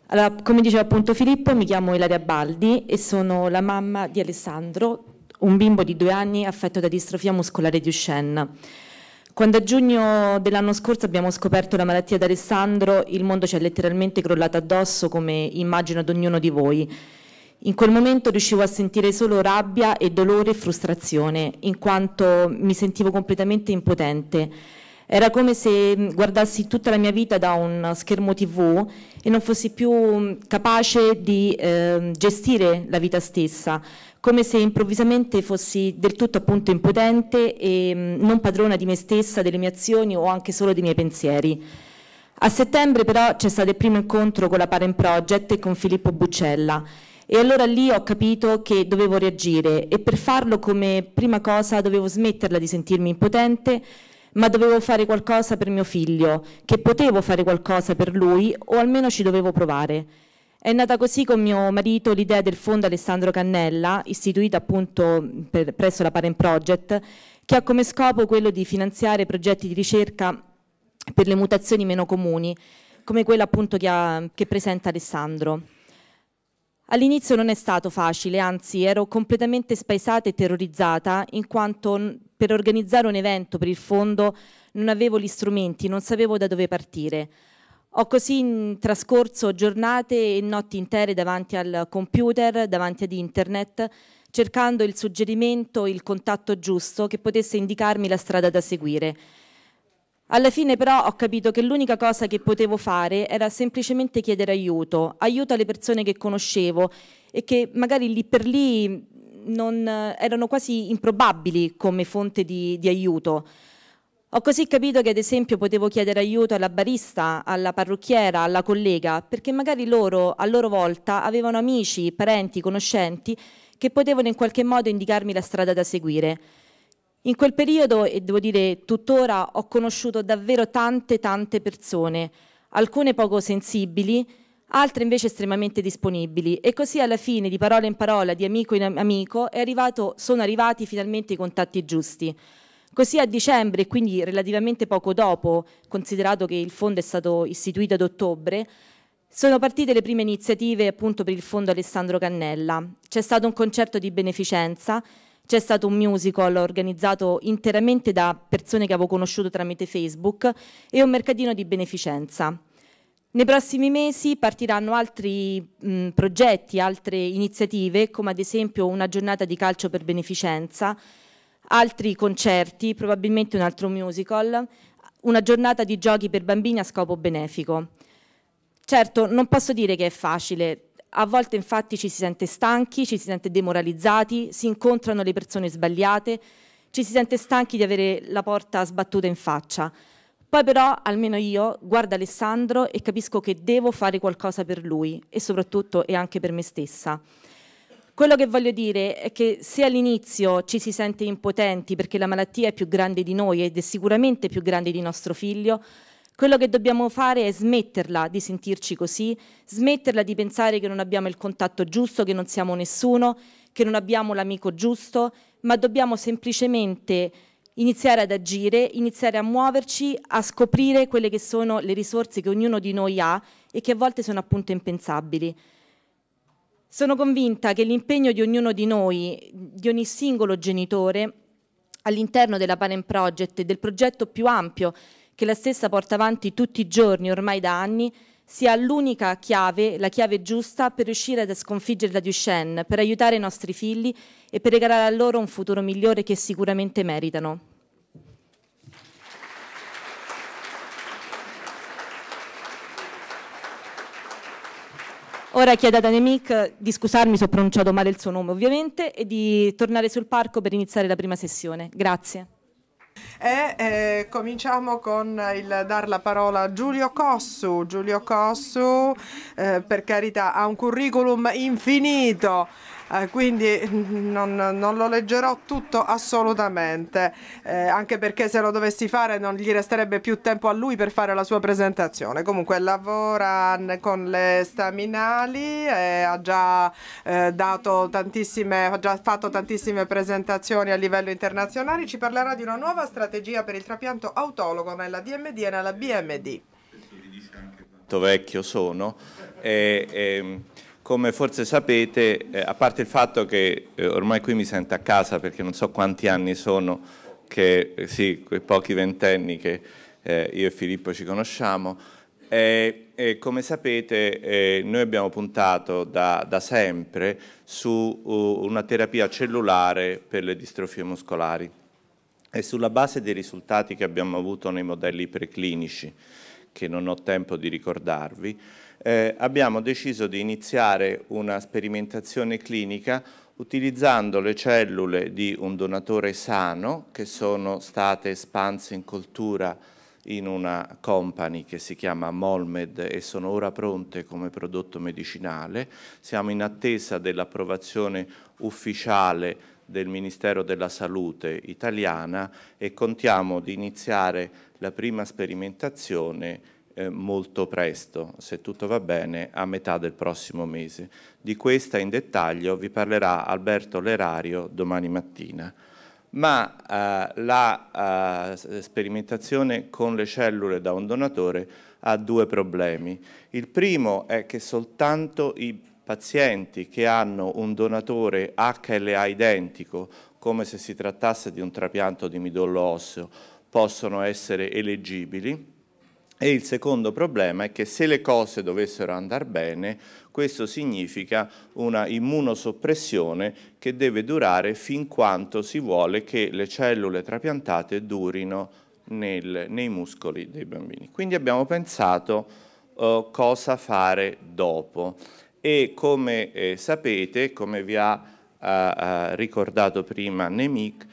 Allora, come diceva appunto Filippo, mi chiamo Ilaria Baldi e sono la mamma di Alessandro, un bimbo di due anni affetto da distrofia muscolare di Duchenne. Quando a giugno dell'anno scorso abbiamo scoperto la malattia d'Alessandro, il mondo ci è letteralmente crollato addosso, come immagino ad ognuno di voi. In quel momento riuscivo a sentire solo rabbia e dolore e frustrazione, in quanto mi sentivo completamente impotente. Era come se mm, guardassi tutta la mia vita da un schermo tv e non fossi più mm, capace di eh, gestire la vita stessa, come se improvvisamente fossi del tutto appunto impotente e mm, non padrona di me stessa, delle mie azioni o anche solo dei miei pensieri. A settembre però c'è stato il primo incontro con la Parent Project e con Filippo Buccella e allora lì ho capito che dovevo reagire e per farlo come prima cosa dovevo smetterla di sentirmi impotente ma dovevo fare qualcosa per mio figlio, che potevo fare qualcosa per lui o almeno ci dovevo provare. È nata così con mio marito l'idea del fondo Alessandro Cannella, istituito appunto per, presso la Parent Project, che ha come scopo quello di finanziare progetti di ricerca per le mutazioni meno comuni, come quella appunto che, ha, che presenta Alessandro. All'inizio non è stato facile, anzi ero completamente spaesata e terrorizzata in quanto per organizzare un evento per il fondo non avevo gli strumenti, non sapevo da dove partire. Ho così trascorso giornate e notti intere davanti al computer, davanti ad internet, cercando il suggerimento, il contatto giusto che potesse indicarmi la strada da seguire. Alla fine però ho capito che l'unica cosa che potevo fare era semplicemente chiedere aiuto, aiuto alle persone che conoscevo e che magari lì per lì non, erano quasi improbabili come fonte di, di aiuto. Ho così capito che ad esempio potevo chiedere aiuto alla barista, alla parrucchiera, alla collega, perché magari loro a loro volta avevano amici, parenti, conoscenti che potevano in qualche modo indicarmi la strada da seguire. In quel periodo, e devo dire tuttora, ho conosciuto davvero tante tante persone, alcune poco sensibili, altre invece estremamente disponibili e così alla fine di parola in parola, di amico in amico, arrivato, sono arrivati finalmente i contatti giusti. Così a dicembre, e quindi relativamente poco dopo, considerato che il fondo è stato istituito ad ottobre, sono partite le prime iniziative appunto per il fondo Alessandro Cannella. C'è stato un concerto di beneficenza, c'è stato un musical organizzato interamente da persone che avevo conosciuto tramite Facebook e un mercatino di beneficenza. Nei prossimi mesi partiranno altri mh, progetti, altre iniziative, come ad esempio una giornata di calcio per beneficenza, altri concerti, probabilmente un altro musical, una giornata di giochi per bambini a scopo benefico. Certo, non posso dire che è facile, a volte infatti ci si sente stanchi, ci si sente demoralizzati, si incontrano le persone sbagliate, ci si sente stanchi di avere la porta sbattuta in faccia. Poi però, almeno io, guardo Alessandro e capisco che devo fare qualcosa per lui e soprattutto e anche per me stessa. Quello che voglio dire è che se all'inizio ci si sente impotenti perché la malattia è più grande di noi ed è sicuramente più grande di nostro figlio, quello che dobbiamo fare è smetterla di sentirci così, smetterla di pensare che non abbiamo il contatto giusto, che non siamo nessuno, che non abbiamo l'amico giusto, ma dobbiamo semplicemente iniziare ad agire, iniziare a muoverci, a scoprire quelle che sono le risorse che ognuno di noi ha e che a volte sono appunto impensabili. Sono convinta che l'impegno di ognuno di noi, di ogni singolo genitore, all'interno della Parent Project e del progetto più ampio che la stessa porta avanti tutti i giorni ormai da anni, sia l'unica chiave, la chiave giusta per riuscire a sconfiggere la Duchenne, per aiutare i nostri figli e per regalare a loro un futuro migliore che sicuramente meritano. Ora chiedo ad Anemic di scusarmi se ho pronunciato male il suo nome ovviamente e di tornare sul parco per iniziare la prima sessione. Grazie. E eh, cominciamo con il dar la parola a Giulio Cossu. Giulio Cossu, eh, per carità, ha un curriculum infinito eh, quindi mm, non, non, lo leggerò tutto assolutamente, eh, anche perché se lo dovessi fare non gli resterebbe più tempo a lui per fare la sua presentazione. Comunque lavora con le staminali, eh, ha già, eh, ha già fatto tantissime presentazioni a livello internazionale, ci parlerà di una nuova strategia per il trapianto autologo nella DMD e nella BMD. Vecchio sono, e, e, ehm, come forse sapete, eh, a parte il fatto che eh, ormai qui mi sento a casa perché non so quanti anni sono, che, eh, sì, quei pochi ventenni che eh, io e Filippo ci conosciamo, come sapete eh, noi abbiamo puntato da, da sempre su uh, una terapia cellulare per le distrofie muscolari e sulla base dei risultati che abbiamo avuto nei modelli preclinici, che non ho tempo di ricordarvi, eh, abbiamo deciso di iniziare una sperimentazione clinica utilizzando le cellule di un donatore sano che sono state espanse in coltura in una company che si chiama Molmed e sono ora pronte come prodotto medicinale. Siamo in attesa dell'approvazione ufficiale del Ministero della Salute italiana e contiamo di iniziare la prima sperimentazione eh, molto presto, se tutto va bene, a metà del prossimo mese. Di questa in dettaglio vi parlerà Alberto Lerario domani mattina. Ma eh, la eh, sperimentazione con le cellule da un donatore ha due problemi. Il primo è che soltanto i pazienti che hanno un donatore HLA identico, come se si trattasse di un trapianto di midollo osseo, possono essere elegibili e il secondo problema è che se le cose dovessero andare bene, questo significa una immunosoppressione che deve durare fin quanto si vuole che le cellule trapiantate durino nel, nei muscoli dei bambini. Quindi abbiamo pensato eh, cosa fare dopo e come eh, sapete, come vi ha eh, eh ricordato prima Nemik,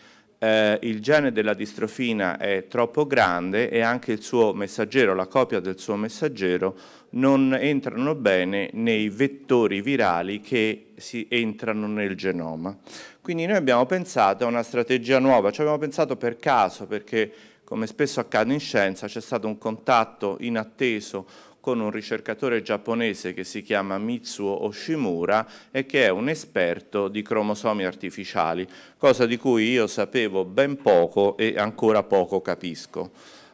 eh, il gene della distrofina è troppo grande e anche il suo messaggero, la copia del suo messaggero, non entrano bene nei vettori virali che si entrano nel genoma. Quindi noi abbiamo pensato a una strategia nuova, ci abbiamo pensato per caso perché come spesso accade in scienza c'è stato un contatto inatteso con un ricercatore giapponese che si chiama Mitsuo Oshimura e che è un esperto di cromosomi artificiali, cosa di cui io sapevo ben poco e ancora poco capisco.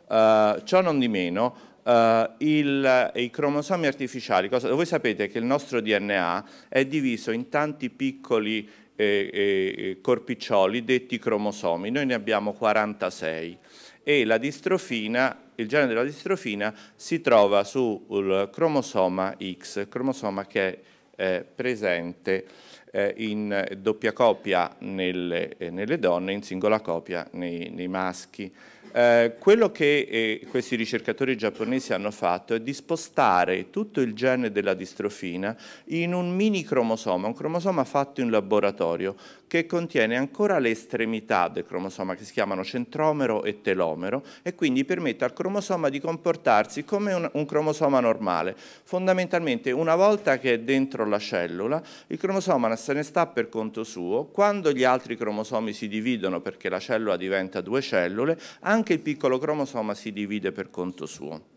Uh, ciò non di meno, Uh, il, eh, i cromosomi artificiali, cosa, voi sapete che il nostro DNA è diviso in tanti piccoli eh, eh, corpiccioli detti cromosomi, noi ne abbiamo 46 e la distrofina il gene della distrofina si trova sul cromosoma X, cromosoma che è eh, presente eh, in doppia copia nelle, eh, nelle donne, in singola copia nei, nei maschi. Eh, quello che eh, questi ricercatori giapponesi hanno fatto è di spostare tutto il gene della distrofina in un mini cromosoma, un cromosoma fatto in laboratorio, che contiene ancora le estremità del cromosoma che si chiamano centromero e telomero e quindi permette al cromosoma di comportarsi come un, un cromosoma normale. Fondamentalmente una volta che è dentro la cellula il cromosoma se ne sta per conto suo, quando gli altri cromosomi si dividono perché la cellula diventa due cellule, anche il piccolo cromosoma si divide per conto suo.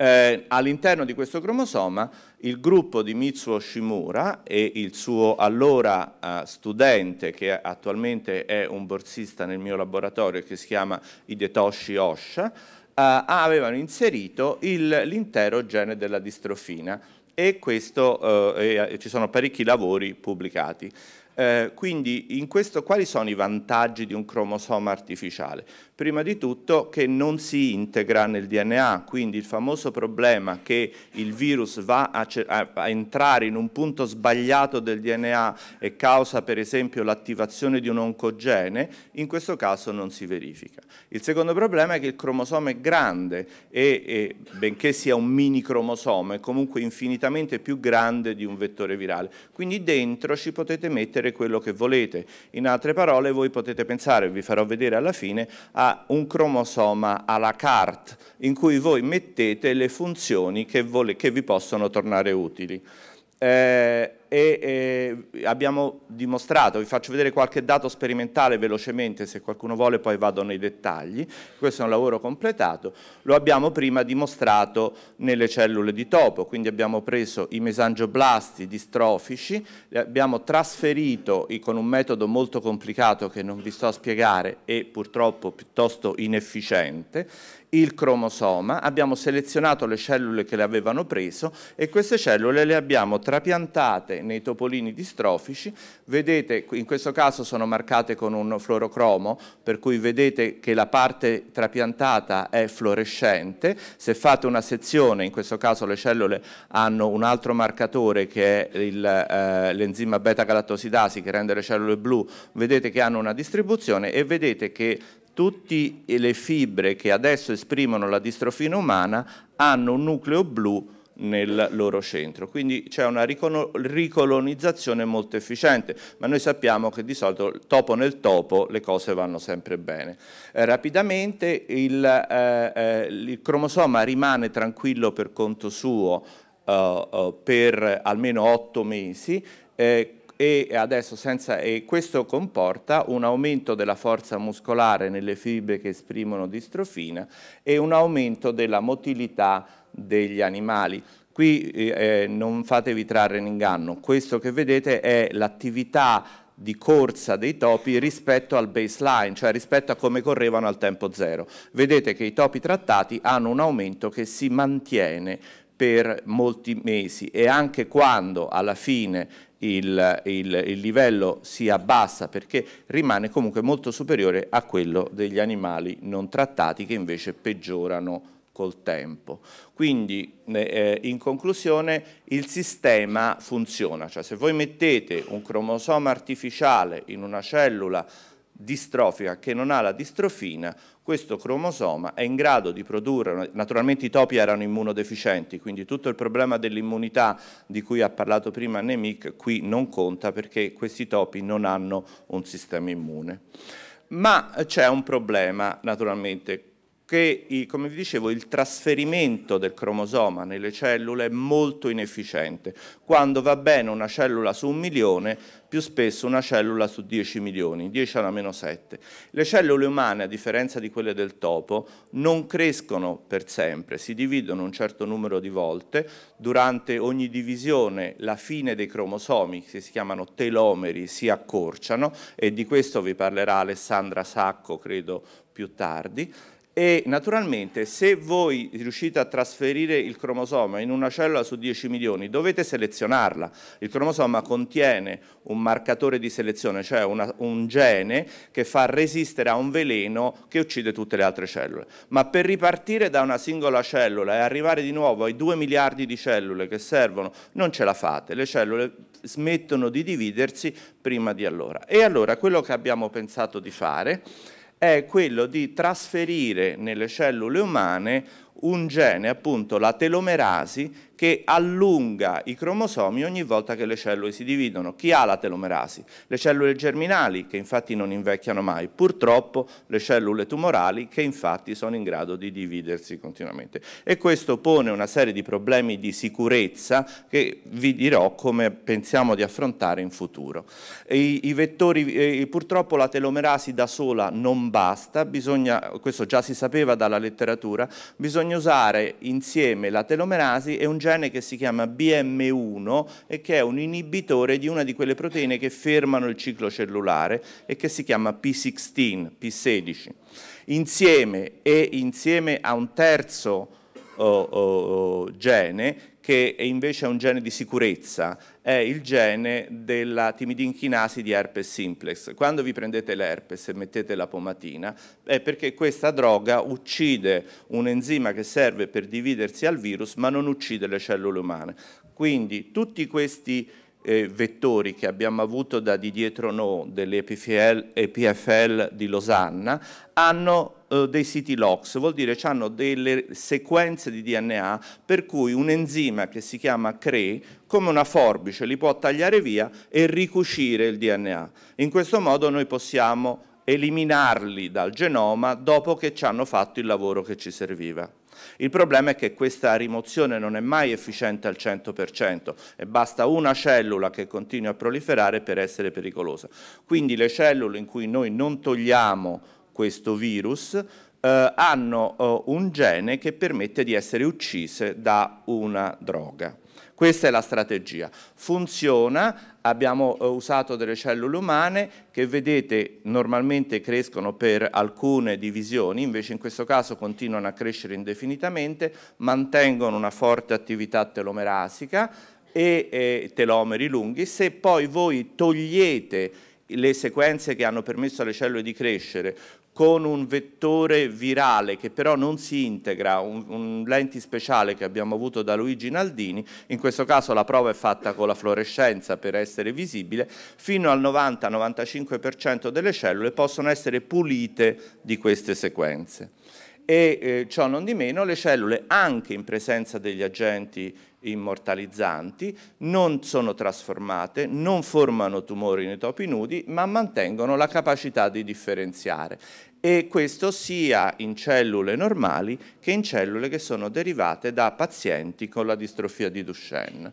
Eh, all'interno di questo cromosoma il gruppo di Mitsuo Shimura e il suo allora eh, studente che attualmente è un borsista nel mio laboratorio che si chiama Hidetoshi Osha eh, avevano inserito l'intero gene della distrofina e, questo, eh, e eh, ci sono parecchi lavori pubblicati. Eh, quindi questo, quali sono i vantaggi di un cromosoma artificiale? Prima di tutto che non si integra nel DNA, quindi il famoso problema che il virus va a, a entrare in un punto sbagliato del DNA e causa per esempio l'attivazione di un oncogene, in questo caso non si verifica. Il secondo problema è che il cromosoma è grande e, e benché sia un mini cromosoma, è comunque infinitamente più grande di un vettore virale. Quindi dentro ci potete mettere quello che volete. In altre parole voi potete pensare, vi farò vedere alla fine, a un cromosoma à la carte, in cui voi mettete le funzioni che, che vi possono tornare utili. Eh, e eh, abbiamo dimostrato, vi faccio vedere qualche dato sperimentale velocemente, se qualcuno vuole poi vado nei dettagli, questo è un lavoro completato, lo abbiamo prima dimostrato nelle cellule di topo, quindi abbiamo preso i mesangioblasti distrofici, li abbiamo trasferito con un metodo molto complicato che non vi sto a spiegare e purtroppo piuttosto inefficiente, il cromosoma, abbiamo selezionato le cellule che le avevano preso e queste cellule le abbiamo trapiantate nei topolini distrofici, vedete in questo caso sono marcate con un fluorocromo, per cui vedete che la parte trapiantata è fluorescente, se fate una sezione, in questo caso le cellule hanno un altro marcatore che è eh, l'enzima eh, beta-galattosidasi che rende le cellule blu, vedete che hanno una distribuzione e vedete che tutte le fibre che adesso esprimono la distrofina umana hanno un nucleo blu nel loro centro. Quindi c'è una ricolonizzazione molto efficiente, ma noi sappiamo che di solito topo nel topo le cose vanno sempre bene. Eh, rapidamente il, eh, eh, il cromosoma rimane tranquillo per conto suo eh, eh, per almeno 8 mesi, eh, e, adesso senza, e questo comporta un aumento della forza muscolare nelle fibre che esprimono distrofina e un aumento della motilità degli animali. Qui eh, eh, non fatevi trarre in inganno, questo che vedete è l'attività di corsa dei topi rispetto al baseline, cioè rispetto a come correvano al tempo zero. Vedete che i topi trattati hanno un aumento che si mantiene per molti mesi e anche quando alla fine il, il, il, livello si abbassa perché rimane comunque molto superiore a quello degli animali non trattati che invece peggiorano col tempo. Quindi eh, eh in conclusione il sistema funziona, cioè se voi mettete un cromosoma artificiale in una cellula distrofica che non ha la distrofina, questo cromosoma è in grado di produrre, naturalmente i topi erano immunodeficienti, quindi tutto il problema dell'immunità di cui ha parlato prima Nemic qui non conta perché questi topi non hanno un sistema immune. Ma c'è un problema naturalmente che, come vi dicevo, il trasferimento del cromosoma nelle cellule è molto inefficiente. Quando va bene una cellula su un milione, più spesso una cellula su 10 milioni, 10 alla meno 7. Le cellule umane, a differenza di quelle del topo, non crescono per sempre, si dividono un certo numero di volte. Durante ogni divisione la fine dei cromosomi, che si chiamano telomeri, si accorciano e di questo vi parlerà Alessandra Sacco, credo, più tardi e naturalmente se voi riuscite a trasferire il cromosoma in una cellula su 10 milioni dovete selezionarla. Il cromosoma contiene un marcatore di selezione, cioè una, un gene che fa resistere a un veleno che uccide tutte le altre cellule. Ma per ripartire da una singola cellula e arrivare di nuovo ai 2 miliardi di cellule che servono non ce la fate, le cellule smettono di dividersi prima di allora. E allora quello che abbiamo pensato di fare è quello di trasferire nelle cellule umane un gene, appunto la telomerasi, che allunga i cromosomi ogni volta che le cellule si dividono. Chi ha la telomerasi? Le cellule germinali, che infatti non invecchiano mai, purtroppo le cellule tumorali, che infatti sono in grado di dividersi continuamente. E questo pone una serie di problemi di sicurezza che vi dirò come pensiamo di affrontare in futuro. I, i vettori, eh, purtroppo la telomerasi da sola non basta, bisogna, questo già si sapeva dalla letteratura, bisogna usare insieme la telomerasi e un gene che si chiama BM1 e che è un inibitore di una di quelle proteine che fermano il ciclo cellulare e che si chiama P16, P16. Insieme e insieme a un terzo oh, oh, oh gene che invece è un gene di sicurezza è il gene della timidinchinasi di herpes simplex. Quando vi prendete l'herpes e mettete la pomatina è perché questa droga uccide un enzima che serve per dividersi al virus ma non uccide le cellule umane. Quindi tutti questi eh, vettori che abbiamo avuto da di dietro no dell'EPFL EPFL di Losanna hanno eh, dei siti LOX, vuol dire che hanno delle sequenze di DNA per cui un enzima che si chiama CRE, come una forbice, li può tagliare via e ricucire il DNA. In questo modo noi possiamo eliminarli dal genoma dopo che ci hanno fatto il lavoro che ci serviva. Il problema è che questa rimozione non è mai efficiente al 100% e basta una cellula che continui a proliferare per essere pericolosa. Quindi le cellule in cui noi non togliamo questo virus eh, hanno eh, un gene che permette di essere uccise da una droga. Questa è la strategia. Funziona, abbiamo eh, usato delle cellule umane che vedete normalmente crescono per alcune divisioni, invece in questo caso continuano a crescere indefinitamente, mantengono una forte attività telomerasica e eh, telomeri lunghi. Se poi voi togliete le sequenze che hanno permesso alle cellule di crescere con un vettore virale che però non si integra, un, un lenti speciale che abbiamo avuto da Luigi Naldini, in questo caso la prova è fatta con la fluorescenza per essere visibile, fino al 90-95% delle cellule possono essere pulite di queste sequenze. E eh, ciò non di meno le cellule, anche in presenza degli agenti immortalizzanti, non sono trasformate, non formano tumori nei topi nudi, ma mantengono la capacità di differenziare e questo sia in cellule normali che in cellule che sono derivate da pazienti con la distrofia di Duchenne.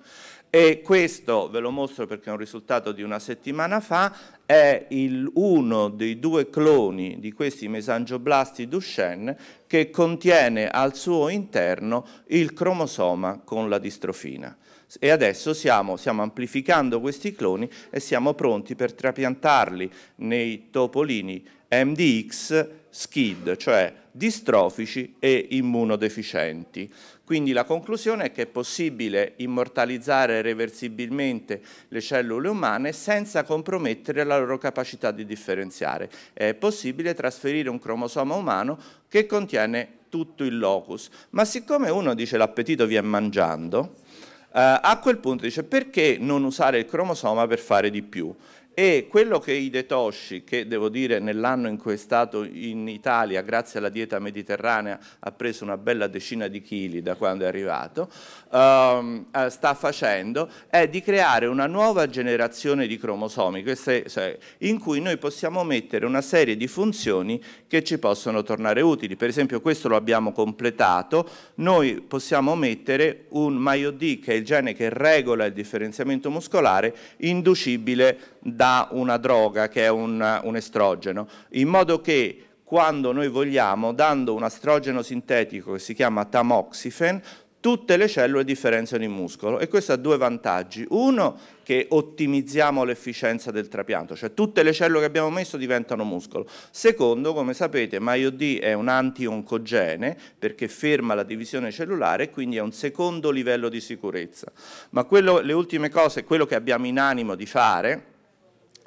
E questo ve lo mostro perché è un risultato di una settimana fa, è il, uno dei due cloni di questi mesangioblasti Duchenne che contiene al suo interno il cromosoma con la distrofina. E adesso siamo, stiamo amplificando questi cloni e siamo pronti per trapiantarli nei topolini MDX SKID, cioè distrofici e immunodeficienti. Quindi la conclusione è che è possibile immortalizzare reversibilmente le cellule umane senza compromettere la loro capacità di differenziare. È possibile trasferire un cromosoma umano che contiene tutto il locus. Ma siccome uno dice l'appetito viene mangiando, eh, a quel punto dice perché non usare il cromosoma per fare di più? E quello che i detoshi, che devo dire nell'anno in cui è stato in Italia, grazie alla dieta mediterranea, ha preso una bella decina di chili da quando è arrivato, um, sta facendo, è di creare una nuova generazione di cromosomi, queste, cioè, in cui noi possiamo mettere una serie di funzioni che ci possono tornare utili. Per esempio questo lo abbiamo completato, noi possiamo mettere un MyOD, che è il gene che regola il differenziamento muscolare, inducibile da da una droga che è un, un estrogeno, in modo che quando noi vogliamo, dando un estrogeno sintetico che si chiama tamoxifen, tutte le cellule differenziano in muscolo e questo ha due vantaggi. Uno, che ottimizziamo l'efficienza del trapianto, cioè tutte le cellule che abbiamo messo diventano muscolo. Secondo, come sapete, MyOD è un antioncogene perché ferma la divisione cellulare e quindi è un secondo livello di sicurezza. Ma quello, le ultime cose, quello che abbiamo in animo di fare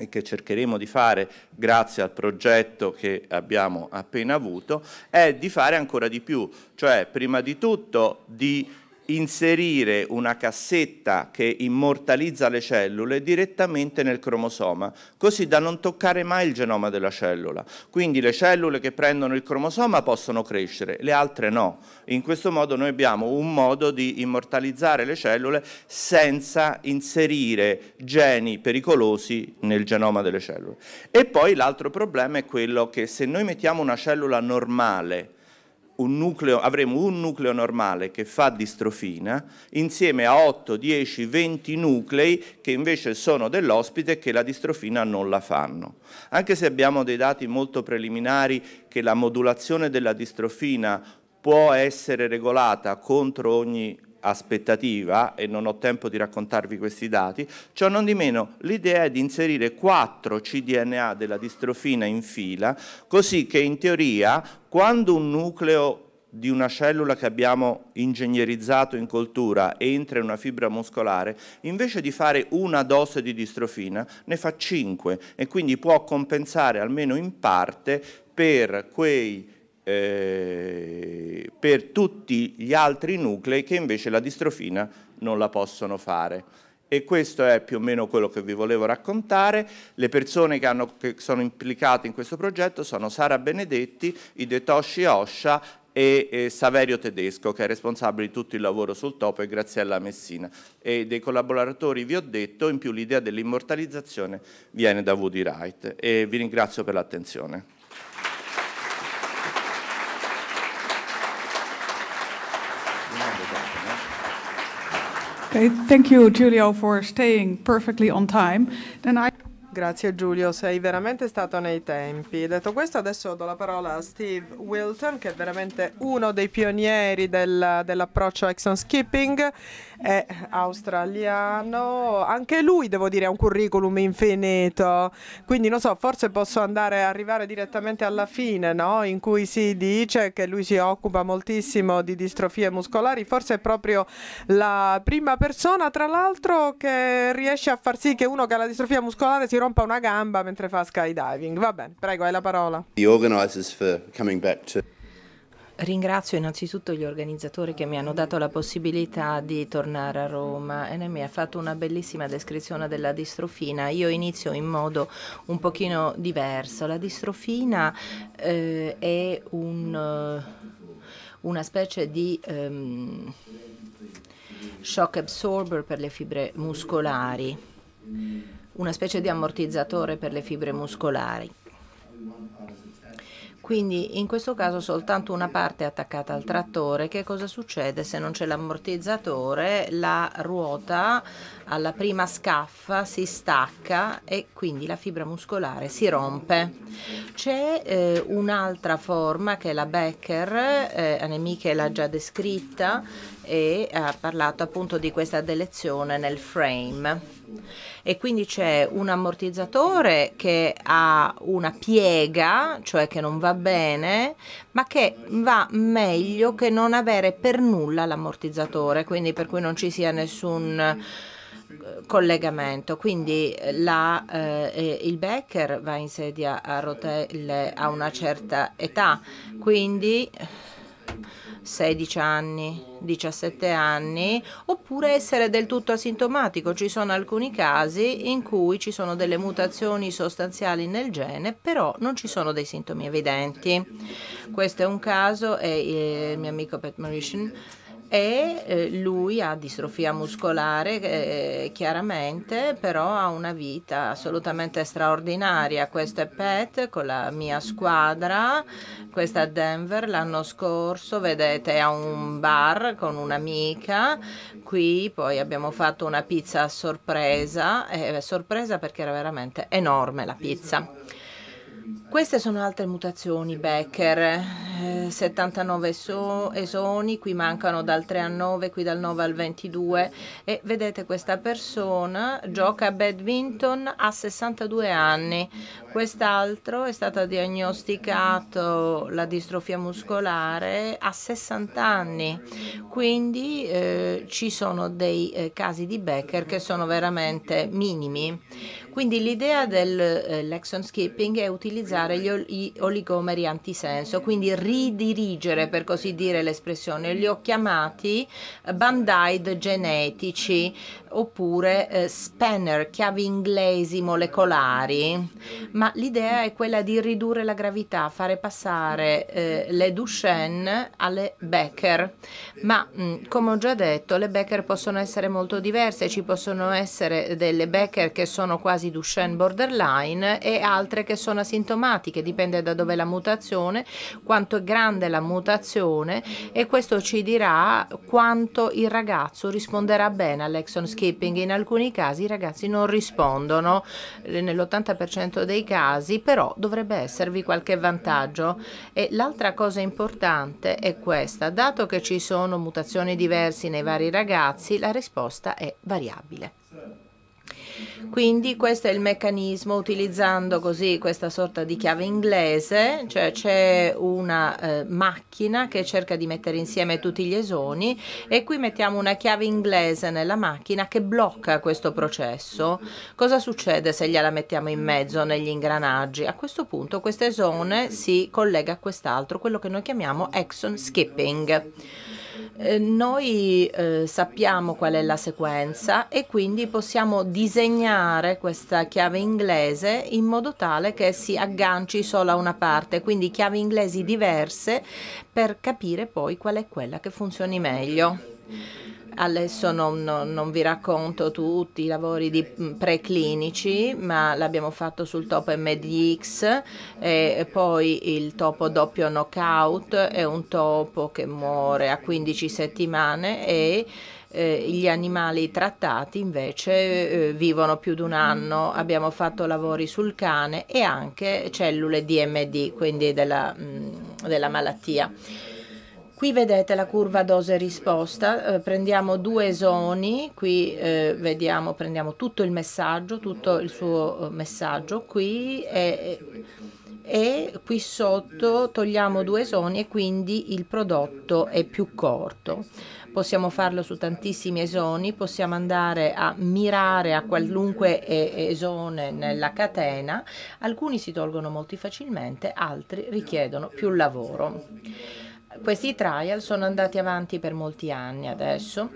e che cercheremo di fare grazie al progetto che abbiamo appena avuto, è di fare ancora di più, cioè prima di tutto di inserire una cassetta che immortalizza le cellule direttamente nel cromosoma, così da non toccare mai il genoma della cellula. Quindi le cellule che prendono il cromosoma possono crescere, le altre no. In questo modo noi abbiamo un modo di immortalizzare le cellule senza inserire geni pericolosi nel genoma delle cellule. E poi l'altro problema è quello che se noi mettiamo una cellula normale, un nucleo, avremo un nucleo normale che fa distrofina insieme a 8, 10, 20 nuclei che invece sono dell'ospite e che la distrofina non la fanno. Anche se abbiamo dei dati molto preliminari che la modulazione della distrofina può essere regolata contro ogni aspettativa e non ho tempo di raccontarvi questi dati, ciò non di meno l'idea è di inserire 4 cDNA della distrofina in fila, così che in teoria quando un nucleo di una cellula che abbiamo ingegnerizzato in coltura entra in una fibra muscolare, invece di fare una dose di distrofina ne fa 5 e quindi può compensare almeno in parte per quei eh, per tutti gli altri nuclei che invece la distrofina non la possono fare. E questo è più o meno quello che vi volevo raccontare. Le persone che, hanno, che sono implicate in questo progetto sono Sara Benedetti, Idetoshi Osha e, e, Saverio Tedesco, che è responsabile di tutto il lavoro sul topo, e Graziella Messina. E dei collaboratori vi ho detto, in più l'idea dell'immortalizzazione viene da Woody Wright. E vi ringrazio per l'attenzione. Okay, thank you Giulio for staying perfectly on time. I... Grazie Giulio, sei veramente stato nei tempi. Detto questo, adesso do la parola a Steve Wilton, che è veramente uno dei pionieri del, dell'approccio action skipping è australiano, anche lui devo dire ha un curriculum infinito, quindi non so, forse posso andare arrivare direttamente alla fine, no? in cui si dice che lui si occupa moltissimo di distrofie muscolari, forse è proprio la prima persona tra l'altro che riesce a far sì che uno che ha la distrofia muscolare si rompa una gamba mentre fa skydiving. Va bene, prego, hai la parola. The organizers for coming back to Ringrazio innanzitutto gli organizzatori che mi hanno dato la possibilità di tornare a Roma. Ene mi ha fatto una bellissima descrizione della distrofina. Io inizio in modo un pochino diverso. La distrofina eh, è un, eh, una specie di... Um, shock absorber per le fibre muscolari, una specie di ammortizzatore per le fibre muscolari. Quindi in questo caso soltanto una parte è attaccata al trattore. Che cosa succede se non c'è l'ammortizzatore? La ruota alla prima scaffa si stacca e quindi la fibra muscolare si rompe. C'è eh, un'altra forma che è la Becker, eh, Annemiche l'ha già descritta e ha parlato appunto di questa delezione nel frame e quindi c'è un ammortizzatore che ha una piega, cioè che non va bene, ma che va meglio che non avere per nulla l'ammortizzatore, quindi per cui non ci sia nessun eh, collegamento. Quindi eh, la, eh, il Becker va in sedia a rotelle a una certa età, quindi 16 anni, 17 anni, oppure essere del tutto asintomatico. Ci sono alcuni casi in cui ci sono delle mutazioni sostanziali nel gene, però non ci sono dei sintomi evidenti. Questo è un caso e eh, il mio amico Pat Mauritian e eh, lui ha distrofia muscolare eh, chiaramente, però ha una vita assolutamente straordinaria. Questo è Pat con la mia squadra, questa a Denver l'anno scorso, vedete a un bar con un'amica, qui poi abbiamo fatto una pizza a sorpresa, eh, sorpresa perché era veramente enorme la pizza. Queste sono altre mutazioni Becker, 79 eh, so, esoni, qui mancano dal 3 al 9, qui dal 9 al 22 e vedete questa persona gioca a badminton a 62 anni, quest'altro è stato diagnosticato la distrofia muscolare a 60 anni, quindi eh, ci sono dei eh, casi di Becker che sono veramente minimi. Quindi l'idea dell'action eh, skipping è utilizzare gli oligomeri antisenso, quindi ridirigere per così dire l'espressione. Li ho chiamati eh, band-aid genetici oppure eh, spanner, chiavi inglesi molecolari, ma l'idea è quella di ridurre la gravità, fare passare eh, le Duchenne alle Becker, ma mh, mm, come ho già detto le Becker possono essere molto diverse, ci possono essere delle Becker che sono quasi casi Duchenne borderline e altre che sono asintomatiche, dipende da dove la mutazione, quanto è grande la mutazione e questo ci dirà quanto il ragazzo risponderà bene all'exon skipping. In alcuni casi i ragazzi non rispondono, eh, nell'80% dei casi, però dovrebbe esservi qualche vantaggio. E l'altra cosa importante è questa, dato che ci sono mutazioni diverse nei vari ragazzi, la risposta è variabile. Quindi questo è il meccanismo, utilizzando così questa sorta di chiave inglese, cioè c'è una eh, macchina che cerca di mettere insieme tutti gli esoni e qui mettiamo una chiave inglese nella macchina che blocca questo processo. Cosa succede se gliela mettiamo in mezzo negli ingranaggi? A questo punto questo esone si collega a quest'altro, quello che noi chiamiamo exon skipping. Eh, noi eh, sappiamo qual è la sequenza e quindi possiamo disegnare questa chiave inglese in modo tale che si agganci solo a una parte, quindi chiavi inglesi diverse per capire poi qual è quella che funzioni meglio. Adesso non, non, non, vi racconto tutti i lavori mm, preclinici, ma l'abbiamo fatto sul topo MDX, e poi il topo doppio knockout è un topo che muore a 15 settimane e eh, gli animali trattati invece eh, vivono più di un anno. Abbiamo fatto lavori sul cane e anche cellule DMD, quindi della, mm, della malattia. Qui vedete la curva dose-risposta, eh, prendiamo due zoni, qui eh, vediamo, prendiamo tutto il messaggio, tutto il suo eh, messaggio qui e, e qui sotto togliamo due zoni e quindi il prodotto è più corto possiamo farlo su tantissimi esoni, possiamo andare a mirare a qualunque esone nella catena, alcuni si tolgono molto facilmente, altri richiedono più lavoro. Questi trial sono andati avanti per molti anni adesso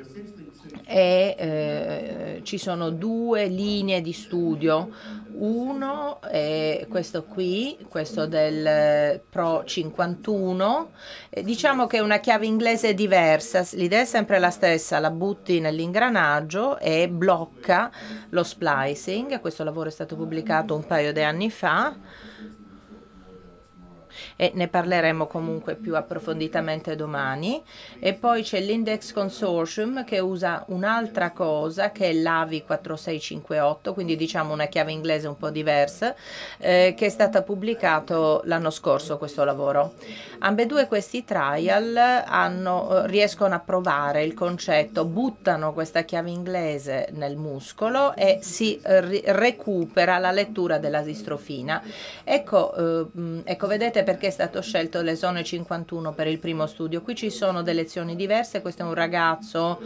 e eh, ci sono due linee di studio. Uno è questo qui, questo del eh, Pro 51, eh, diciamo che è una chiave inglese diversa, l'idea è sempre la stessa, la butti nell'ingranaggio e blocca lo splicing, questo lavoro è stato pubblicato un paio di anni fa e ne parleremo comunque più approfonditamente domani. E poi c'è l'Index Consortium che usa un'altra cosa che è l'AVI 4658, quindi diciamo una chiave inglese un po' diversa, eh, che è stata pubblicato l'anno scorso questo lavoro. Ambedue questi trial hanno, eh, riescono a provare il concetto, buttano questa chiave inglese nel muscolo e si recupera la lettura della distrofina. Ecco, eh, ecco vedete perché stato scelto le zone 51 per il primo studio. Qui ci sono delle lezioni diverse, questo è un ragazzo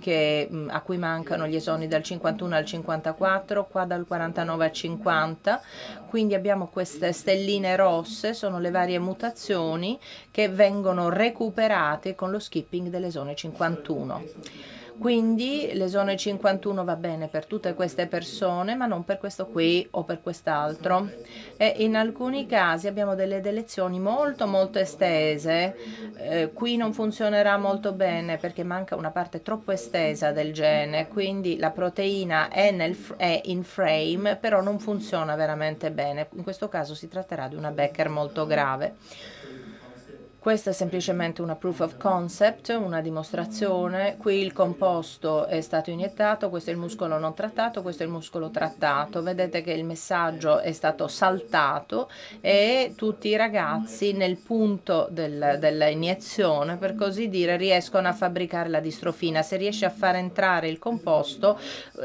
che, mm, a cui mancano gli esoni dal 51 al 54, qua dal 49 al 50, quindi abbiamo queste stelline rosse, sono le varie mutazioni che vengono recuperate con lo skipping delle zone 51. Quindi le zone 51 va bene per tutte queste persone, ma non per questo qui o per quest'altro. E in alcuni casi abbiamo delle delezioni molto molto estese. Eh, qui non funzionerà molto bene perché manca una parte troppo estesa del gene, quindi la proteina è, nel, è in frame, però non funziona veramente bene. In questo caso si tratterà di una Becker molto grave. Questa è semplicemente una proof of concept, una dimostrazione. Qui il composto è stato iniettato, questo è il muscolo non trattato, questo è il muscolo trattato. Vedete che il messaggio è stato saltato e tutti i ragazzi nel punto del, dell'iniezione, per così dire, riescono a fabbricare la distrofina. Se riesce a far entrare il composto,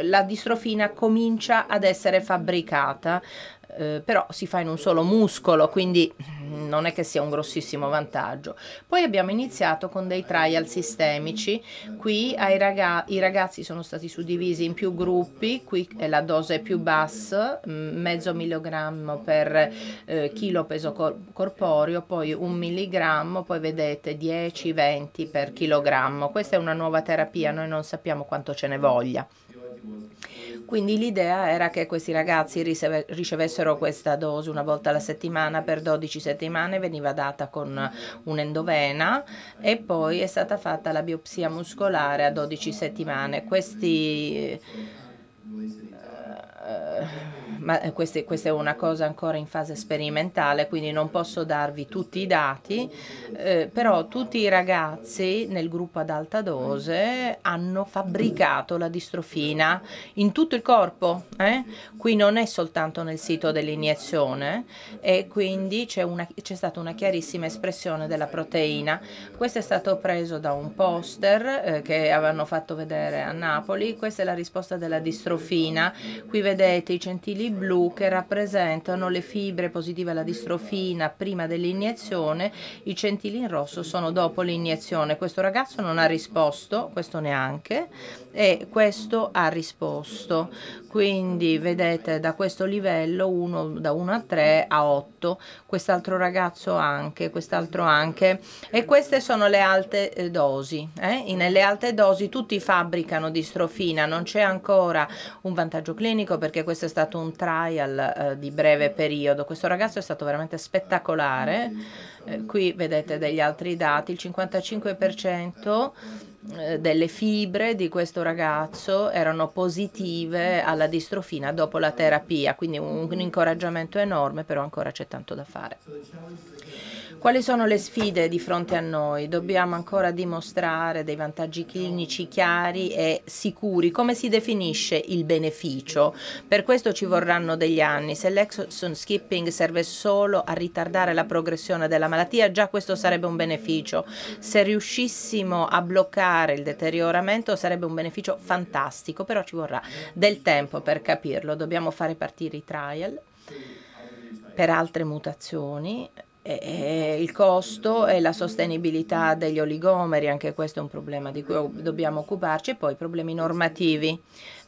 la distrofina comincia ad essere fabbricata eh, però si fa in un solo muscolo, quindi non è che sia un grossissimo vantaggio. Poi abbiamo iniziato con dei trial sistemici, qui raga i ragazzi sono stati suddivisi in più gruppi, qui è la dose più bassa, mezzo milligrammo per eh, chilo peso cor corporeo, poi un milligrammo, poi vedete 10-20 per chilogrammo. Questa è una nuova terapia, noi non sappiamo quanto ce ne voglia. Quindi l'idea era che questi ragazzi ricevessero questa dose una volta alla settimana per 12 settimane, veniva data con un'endovena e poi è stata fatta la biopsia muscolare a 12 settimane. Questi... Uh, ma eh, queste, questa è una cosa ancora in fase sperimentale, quindi non posso darvi tutti i dati, eh, però tutti i ragazzi nel gruppo ad alta dose hanno fabbricato la distrofina in tutto il corpo, eh? qui non è soltanto nel sito dell'iniezione e quindi c'è, stata una chiarissima espressione della proteina. Questo è stato preso da un poster eh, che avevano fatto vedere a Napoli, questa è la risposta della distrofina, qui vedete i centili blu che rappresentano le fibre positive alla distrofina prima dell'iniezione, i centili in rosso sono dopo l'iniezione. Questo ragazzo non ha risposto, questo neanche, e questo ha risposto quindi vedete da questo livello uno, da 1 a 3 a 8 quest'altro ragazzo anche quest'altro anche e queste sono le alte eh, dosi eh? nelle alte dosi tutti fabbricano distrofina non c'è ancora un vantaggio clinico perché questo è stato un trial eh, di breve periodo questo ragazzo è stato veramente spettacolare mm. eh, qui vedete degli altri dati il 55% eh, delle fibre di questo ragazzo erano positive alla distrofina dopo la terapia, quindi un, un incoraggiamento enorme, però ancora c'è tanto da fare. Quali sono le sfide di fronte a noi? Dobbiamo ancora dimostrare dei vantaggi clinici chiari e sicuri. Come si definisce il beneficio? Per questo ci vorranno degli anni. Se l'exon skipping serve solo a ritardare la progressione della malattia, già questo sarebbe un beneficio. Se riuscissimo a bloccare il deterioramento sarebbe un beneficio fantastico, però ci vorrà del tempo per capirlo. Dobbiamo fare partire i trial per altre mutazioni eh, il costo e la sostenibilità degli oligomeri, anche questo è un problema di cui dobbiamo occuparci, e poi problemi normativi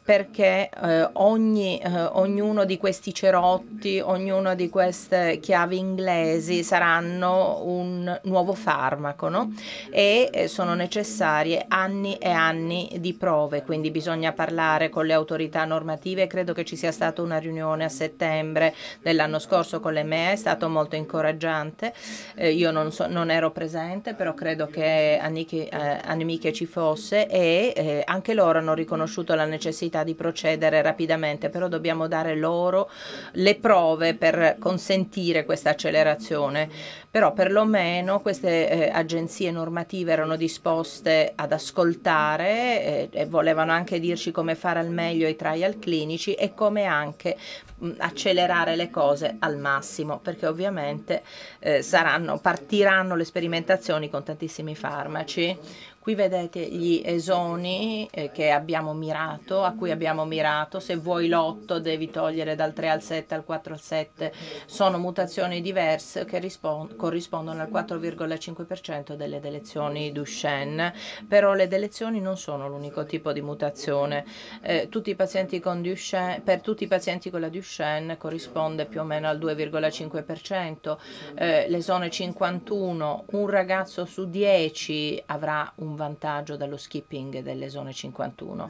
perché eh, ogni, eh, ognuno di questi cerotti, ognuna di queste chiavi inglesi saranno un nuovo farmaco no? e eh, sono necessarie anni e anni di prove, quindi bisogna parlare con le autorità normative, credo che ci sia stata una riunione a settembre dell'anno scorso con l'EMEA, è stato molto incoraggiante, eh, io non, so, non, ero presente però credo che Anniche, eh, ci fosse e anche loro hanno riconosciuto la necessità necessità di procedere rapidamente, però dobbiamo dare loro le prove per consentire questa accelerazione. Però perlomeno queste eh, agenzie normative erano disposte ad ascoltare eh, e volevano anche dirci come fare al meglio i trial clinici e come anche mh, accelerare le cose al massimo, perché ovviamente eh, saranno, partiranno le sperimentazioni con tantissimi farmaci Qui vedete gli esoni eh, che abbiamo mirato, a cui abbiamo mirato. Se vuoi l'8 devi togliere dal 3 al 7 al 4 al 7. Sono mutazioni diverse che corrispondono al 4,5% delle delezioni Duchenne. Però le delezioni non sono l'unico tipo di mutazione. Eh, tutti Duchenne, per tutti i pazienti con la Duchenne corrisponde più o meno al 2,5%. Eh, l'esone 51, un ragazzo su 10 avrà un un vantaggio dallo skipping delle zone 51.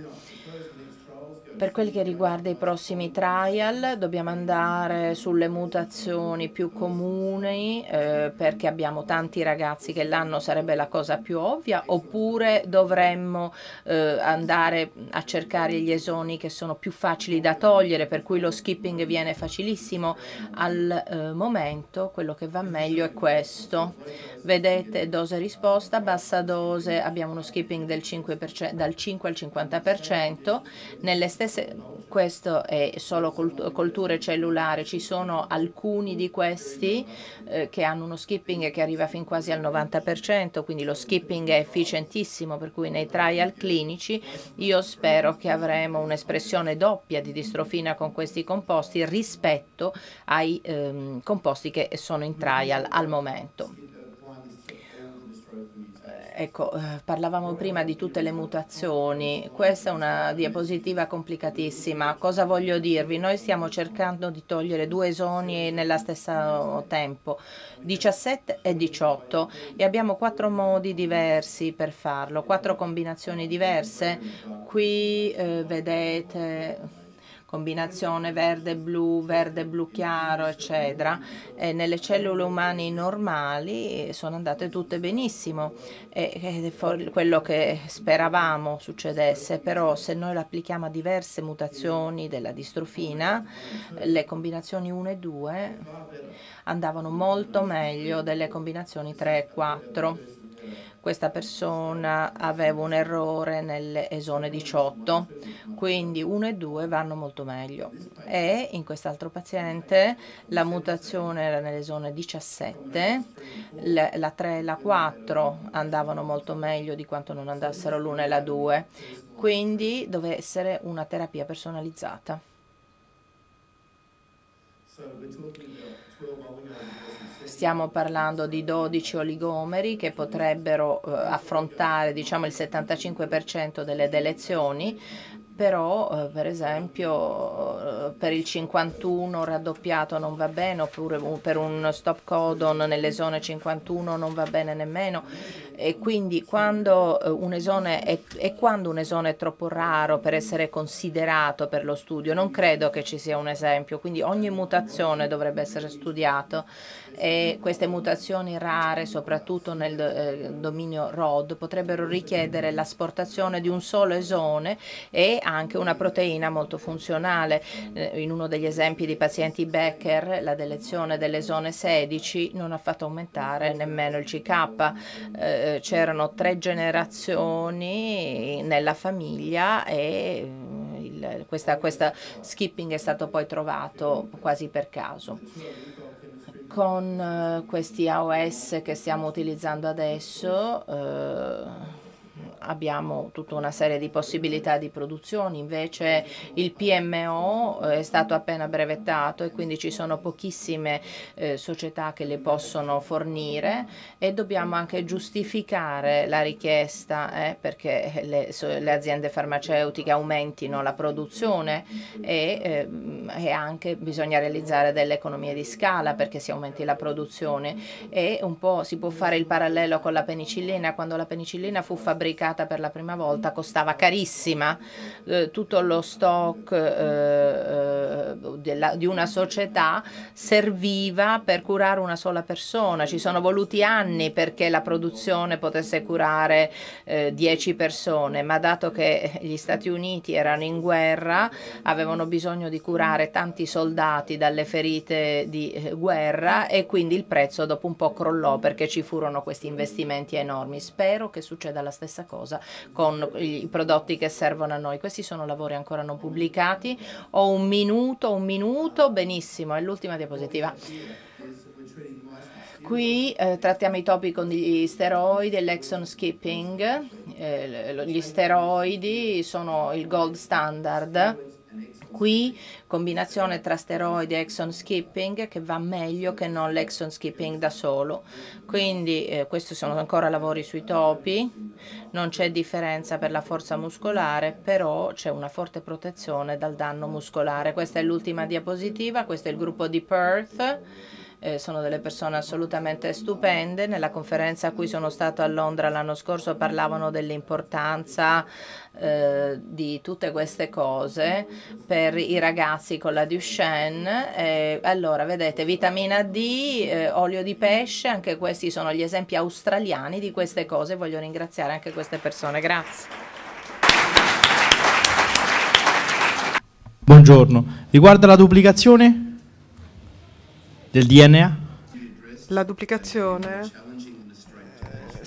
Per quel che riguarda i prossimi trial dobbiamo andare sulle mutazioni più comuni eh, perché abbiamo tanti ragazzi che l'hanno, sarebbe la cosa più ovvia oppure dovremmo eh, andare a cercare gli esoni che sono più facili da togliere per cui lo skipping viene facilissimo. Al eh, momento quello che va meglio è questo. Vedete dose risposta, bassa dose abbiamo uno skipping 5%, dal 5 al 50%, nelle stesse se questo è solo colture cellulari, ci sono alcuni di questi eh, che hanno uno skipping che arriva fin quasi al 90%, quindi lo skipping è efficientissimo, per cui nei trial clinici io spero che avremo un'espressione doppia di distrofina con questi composti rispetto ai ehm, composti che sono in trial al momento. Ecco, eh, parlavamo prima di tutte le mutazioni, questa è una diapositiva complicatissima, cosa voglio dirvi? Noi stiamo cercando di togliere due esoni nello stesso oh, tempo, 17 e 18 e abbiamo quattro modi diversi per farlo, quattro combinazioni diverse, qui eh, vedete combinazione verde-blu, verde-blu chiaro, eccetera, e nelle cellule umane normali eh, sono andate tutte benissimo, e, e eh, quello che speravamo succedesse, però se noi lo applichiamo a diverse mutazioni della distrofina, le combinazioni 1 e 2 andavano molto meglio delle combinazioni 3 e 4 questa persona aveva un errore nell'esone 18, quindi 1 e 2 vanno molto meglio. E in quest'altro paziente la mutazione era nell'esone 17, la 3 e la 4 andavano molto meglio di quanto non andassero l'1 e la 2, quindi doveva essere una terapia personalizzata. Stiamo parlando di 12 oligomeri che potrebbero eh, affrontare diciamo, il 75% delle delezioni però eh, per esempio eh, per il 51 raddoppiato non va bene oppure per un stop codon nelle zone 51 non va bene nemmeno e quindi quando eh, un esone è, è, quando un esone è troppo raro per essere considerato per lo studio non credo che ci sia un esempio quindi ogni mutazione dovrebbe essere studiata e queste mutazioni rare soprattutto nel eh, dominio ROD potrebbero richiedere l'asportazione di un solo esone e anche una proteina molto funzionale. Eh, in uno degli esempi di pazienti Becker, la delezione delle zone 16 non ha fatto aumentare nemmeno il CK. Eh, c'erano tre generazioni nella famiglia e eh, il, questa, questa skipping è stato poi trovato quasi per caso con eh, questi AOS che stiamo utilizzando adesso eh, abbiamo tutta una serie di possibilità di produzione, invece il PMO eh, è stato appena brevettato e quindi ci sono pochissime eh, società che le possono fornire e dobbiamo anche giustificare la richiesta eh, perché le, le, aziende farmaceutiche aumentino la produzione e, eh, e anche bisogna realizzare delle economie di scala perché si aumenti la produzione e un po' si può fare il parallelo con la penicillina quando la penicillina fu fabbricata comprata per la prima volta costava carissima, eh, tutto lo stock eh, eh, della, di una società serviva per curare una sola persona, ci sono voluti anni perché la produzione potesse curare 10 eh, persone, ma dato che gli Stati Uniti erano in guerra, avevano bisogno di curare tanti soldati dalle ferite di eh, guerra e quindi il prezzo dopo un po' crollò perché ci furono questi investimenti enormi. Spero che succeda la stessa cosa cosa con i prodotti che servono a noi. Questi sono lavori ancora non pubblicati. Ho un minuto, un minuto, benissimo, è l'ultima diapositiva qui eh, trattiamo i topi con gli steroidi e l'exon skipping. Eh, gli steroidi sono il gold standard Qui combinazione tra steroidi e exon skipping che va meglio che non l'exon skipping da solo. Quindi eh, questi sono ancora lavori sui topi, non c'è differenza per la forza muscolare, però c'è una forte protezione dal danno muscolare. Questa è l'ultima diapositiva, questo è il gruppo di Perth eh, sono delle persone assolutamente stupende. Nella conferenza a cui sono stato a Londra l'anno scorso parlavano dell'importanza eh, di tutte queste cose per i ragazzi con la Duchenne. Eh, allora, vedete, vitamina D, eh, olio di pesce, anche questi sono gli esempi australiani di queste cose. Voglio ringraziare anche queste persone. Grazie. Buongiorno, riguarda la duplicazione? del DNA? La duplicazione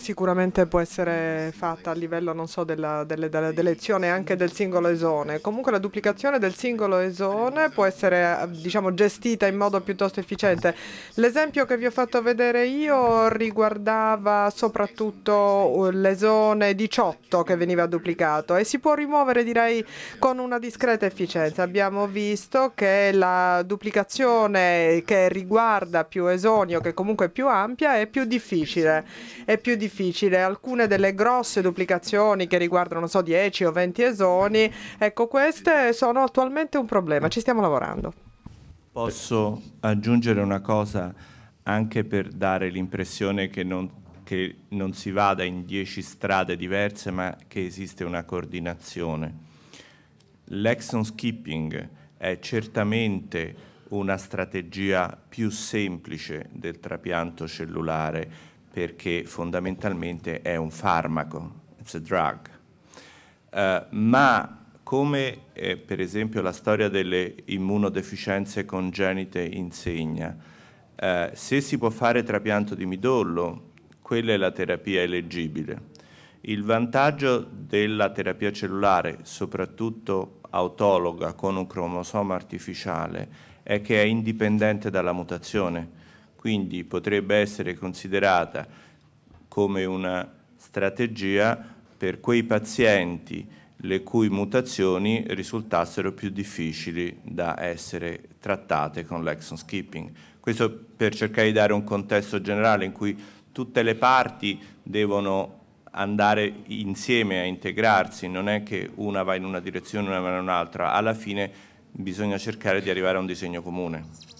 sicuramente può essere fatta a livello, non so, della, delle, dell'elezione anche del singolo esone. Comunque la duplicazione del singolo esone può essere, diciamo, gestita in modo piuttosto efficiente. L'esempio che vi ho fatto vedere io riguardava soprattutto uh, l'esone 18 che veniva duplicato e si può rimuovere, direi, con una discreta efficienza. Abbiamo visto che la duplicazione che riguarda più esoni o che comunque è più ampia è più difficile. È più difficile difficile, alcune delle grosse duplicazioni che riguardano, non so, 10 o 20 esoni, ecco, queste sono attualmente un problema, ci stiamo lavorando. Posso aggiungere una cosa anche per dare l'impressione che non, che non si vada in 10 strade diverse, ma che esiste una coordinazione. L'exon skipping è certamente una strategia più semplice del trapianto cellulare perché fondamentalmente è un farmaco, it's a drug. Uh, ma come eh, per esempio la storia delle immunodeficienze congenite insegna, uh, se si può fare trapianto di midollo, quella è la terapia eleggibile. Il vantaggio della terapia cellulare, soprattutto autologa con un cromosoma artificiale, è che è indipendente dalla mutazione quindi potrebbe essere considerata come una strategia per quei pazienti le cui mutazioni risultassero più difficili da essere trattate con l'exon skipping. Questo per cercare di dare un contesto generale in cui tutte le parti devono andare insieme a integrarsi, non è che una va in una direzione e una va in un'altra, alla fine bisogna cercare di arrivare a un disegno comune.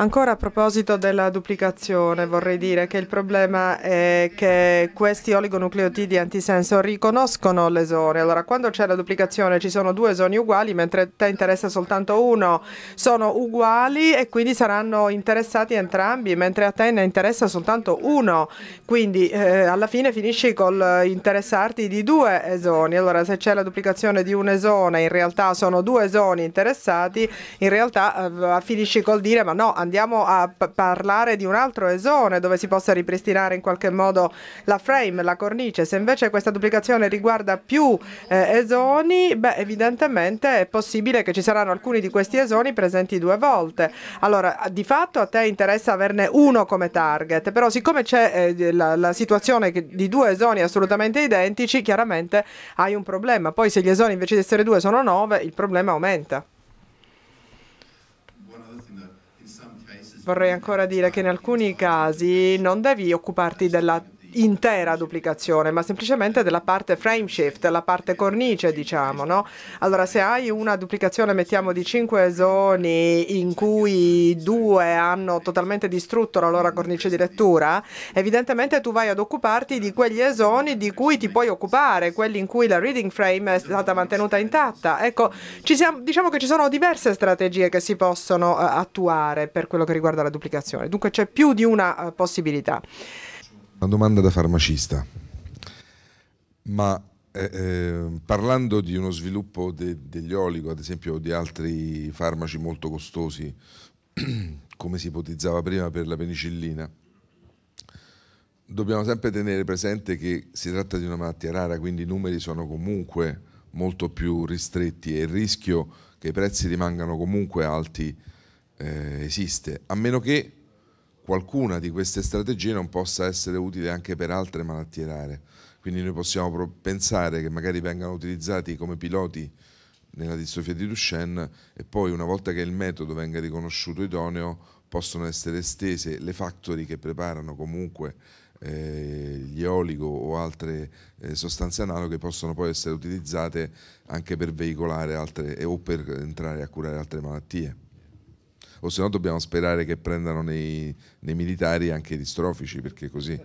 Ancora a proposito della duplicazione, vorrei dire che il problema è che questi oligonucleotidi antisenso riconoscono l'esone. Allora, quando c'è la duplicazione ci sono due esoni uguali, mentre te interessa soltanto uno, sono uguali e quindi saranno interessati entrambi, mentre a te ne interessa soltanto uno. Quindi eh, alla fine finisci col interessarti di due esoni. Allora, se c'è la duplicazione di un esone, in realtà sono due esoni interessati, in realtà eh, finisci col dire ma no, andiamo a parlare di un altro esone dove si possa ripristinare in qualche modo la frame, la cornice. Se invece questa duplicazione riguarda più eh, esoni, beh, evidentemente è possibile che ci saranno alcuni di questi esoni presenti due volte. Allora, di fatto a te interessa averne uno come target, però siccome c'è eh, la, la situazione di due esoni assolutamente identici, chiaramente hai un problema. Poi se gli esoni invece di essere due sono nove, il problema aumenta. vorrei ancora dire che in alcuni casi non devi occuparti della intera duplicazione, ma semplicemente della parte frameshift, la parte cornice, diciamo, no? Allora, se hai una duplicazione, mettiamo, di 5 zoni in cui due hanno totalmente distrutto la loro cornice di lettura, evidentemente tu vai ad occuparti di quegli esoni di cui ti puoi occupare, quelli in cui la reading frame è stata mantenuta intatta. Ecco, siamo, diciamo che ci sono diverse strategie che si possono uh, attuare per quello che riguarda la duplicazione, dunque c'è più di una uh, possibilità. Una domanda da farmacista, ma eh, ehm, parlando di uno sviluppo de, degli oligo, ad esempio, di altri farmaci molto costosi, [CLEARS THROAT] come si ipotizzava prima per la penicillina, dobbiamo sempre tenere presente che si tratta di una malattia rara, quindi i numeri sono comunque molto più ristretti e il rischio che i prezzi rimangano comunque alti eh, esiste, a meno che qualcuna di queste strategie non possa essere utile anche per altre malattie rare. Quindi noi possiamo pensare che magari vengano utilizzati come piloti nella distrofia di Duchenne e poi una volta che il metodo venga riconosciuto idoneo possono essere estese le factory che preparano comunque eh, gli oligo o altre eh, sostanze analoghe possono poi essere utilizzate anche per veicolare altre eh, o per entrare a curare altre malattie o se no dobbiamo sperare che prendano nei, nei militari anche gli strofici perché così...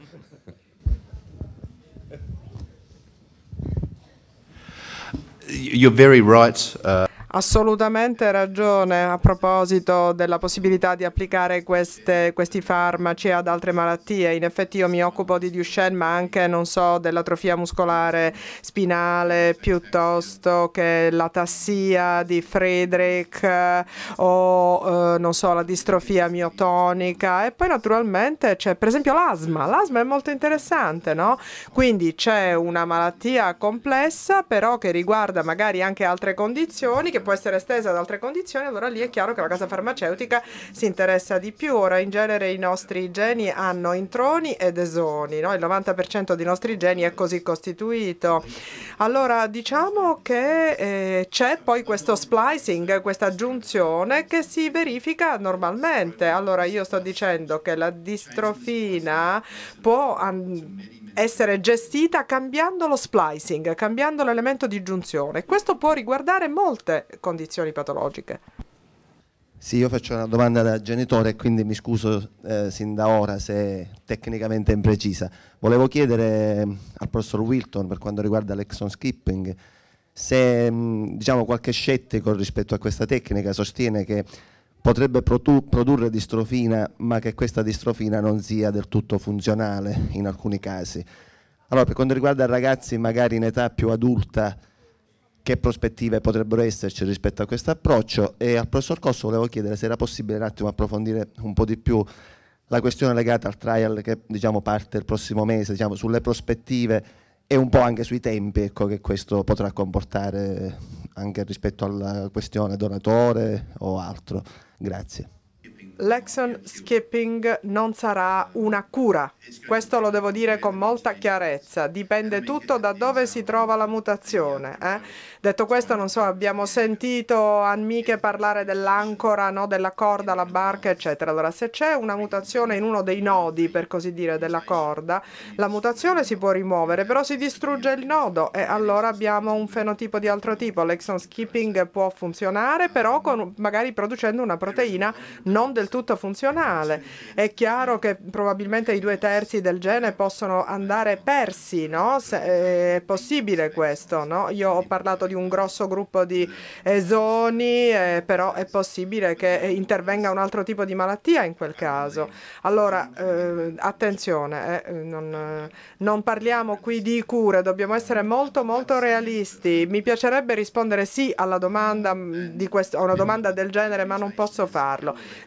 You're very right. Uh assolutamente ragione a proposito della possibilità di applicare queste, questi farmaci ad altre malattie. In effetti io mi occupo di Duchenne ma anche, non so, dell'atrofia muscolare spinale piuttosto che la tassia di Friedrich eh, o, eh, non so, la distrofia miotonica e poi naturalmente c'è per esempio l'asma. L'asma è molto interessante, no? Quindi c'è una malattia complessa però che riguarda magari anche altre condizioni che può essere estesa ad altre condizioni, allora lì è chiaro che la casa farmaceutica si interessa di più. Ora in genere i nostri geni hanno introni ed esoni, no? il 90% dei nostri geni è così costituito. Allora diciamo che eh, c'è poi questo splicing, questa giunzione che si verifica normalmente. Allora io sto dicendo che la distrofina può... An- essere gestita cambiando lo splicing, cambiando l'elemento di giunzione. Questo può riguardare molte condizioni patologiche. Sì, io faccio una domanda da genitore e quindi mi scuso eh, sin da ora se è tecnicamente imprecisa. Volevo chiedere eh, al professor Wilton per quanto riguarda l'exon skipping se mm, diciamo, qualche scettico rispetto a questa tecnica sostiene che potrebbe produrre distrofina, ma che questa distrofina non sia del tutto funzionale in alcuni casi. Allora, per quanto riguarda ragazzi magari in età più adulta, che prospettive potrebbero esserci rispetto a questo approccio? E al professor Cosso volevo chiedere se era possibile un attimo approfondire un po' di più la questione legata al trial che diciamo, parte il prossimo mese, diciamo, sulle prospettive e un po' anche sui tempi ecco, che questo potrà comportare anche rispetto alla questione donatore o altro. Grazie l'exon skipping non sarà una cura, questo lo devo dire con molta chiarezza, dipende tutto da dove si trova la mutazione. Eh? Detto questo, non so, abbiamo sentito amiche parlare dell'ancora, no? della corda, la barca, eccetera. Allora, se c'è una mutazione in uno dei nodi, per così dire, della corda, la mutazione si può rimuovere, però si distrugge il nodo e allora abbiamo un fenotipo di altro tipo. L'exon skipping può funzionare, però con, magari producendo una proteina non del del tutto funzionale. È chiaro che probabilmente i due terzi del gene possono andare persi, no? Se eh, è possibile questo, no? Io ho parlato di un grosso gruppo di esoni, eh, però è possibile che intervenga un altro tipo di malattia in quel caso. Allora, eh, attenzione, eh, non, non parliamo qui di cure, dobbiamo essere molto molto realisti. Mi piacerebbe rispondere sì alla domanda mm, di questo, a una domanda del genere, ma non posso farlo.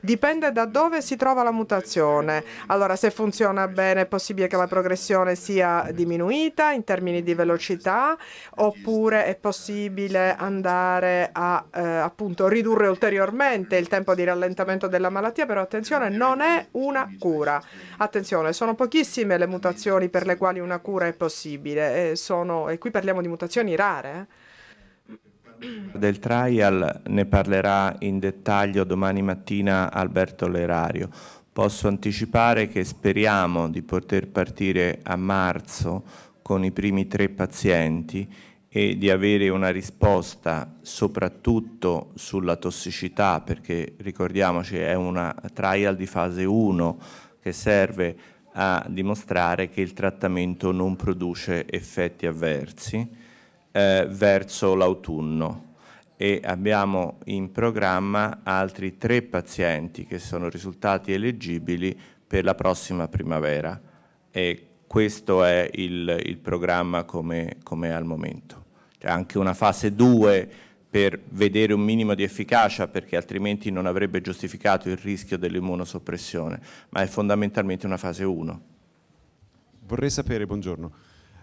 Dipende dipende da dove si trova la mutazione. Allora, se funziona bene è possibile che la progressione sia diminuita in termini di velocità oppure è possibile andare a eh, appunto ridurre ulteriormente il tempo di rallentamento della malattia, però attenzione, non è una cura. Attenzione, sono pochissime le mutazioni per le quali una cura è possibile e, sono, e qui parliamo di mutazioni rare. Eh. Del trial ne parlerà in dettaglio domani mattina Alberto Lerario. Posso anticipare che speriamo di poter partire a marzo con i primi tre pazienti e di avere una risposta soprattutto sulla tossicità, perché ricordiamoci è una trial di fase 1 che serve a dimostrare che il trattamento non produce effetti avversi eh, verso l'autunno e abbiamo in programma altri tre pazienti che sono risultati eleggibili per la prossima primavera e questo è il, il programma come, come, al momento. C'è anche una fase 2 per vedere un minimo di efficacia perché altrimenti non avrebbe giustificato il rischio dell'immunosoppressione, ma è fondamentalmente una fase 1. Vorrei sapere, buongiorno,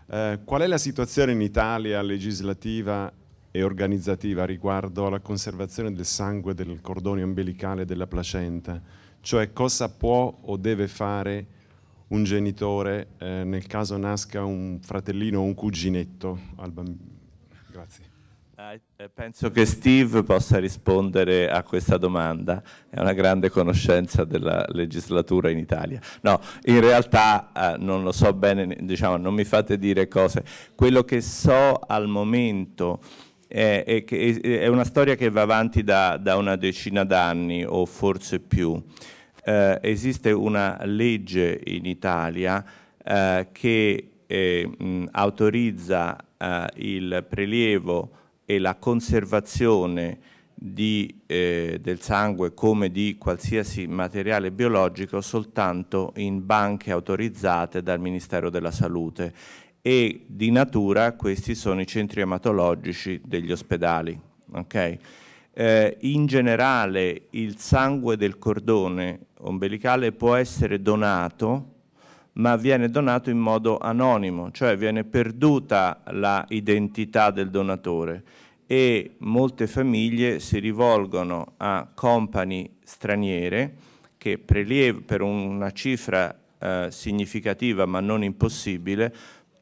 eh, qual è la situazione in Italia legislativa e organizzativa riguardo alla conservazione del sangue del cordone ombelicale della placenta? Cioè cosa può o deve fare un genitore eh, nel caso nasca un fratellino o un cuginetto al bambino? Eh, penso che Steve possa rispondere a questa domanda, è una grande conoscenza della legislatura in Italia. No, in realtà eh, non lo so bene, diciamo, non mi fate dire cose. Quello che so al momento è, è, che è una storia che va avanti da, da una decina d'anni o forse più. Eh, esiste una legge in Italia eh, che eh, mh, autorizza eh, il prelievo e la conservazione di, eh, del sangue come di qualsiasi materiale biologico soltanto in banche autorizzate dal Ministero della Salute e di natura questi sono i centri ematologici degli ospedali. Okay? Eh, in generale il sangue del cordone ombelicale può essere donato ma viene donato in modo anonimo, cioè viene perduta l'identità del donatore e molte famiglie si rivolgono a company straniere che per una cifra eh, significativa ma non impossibile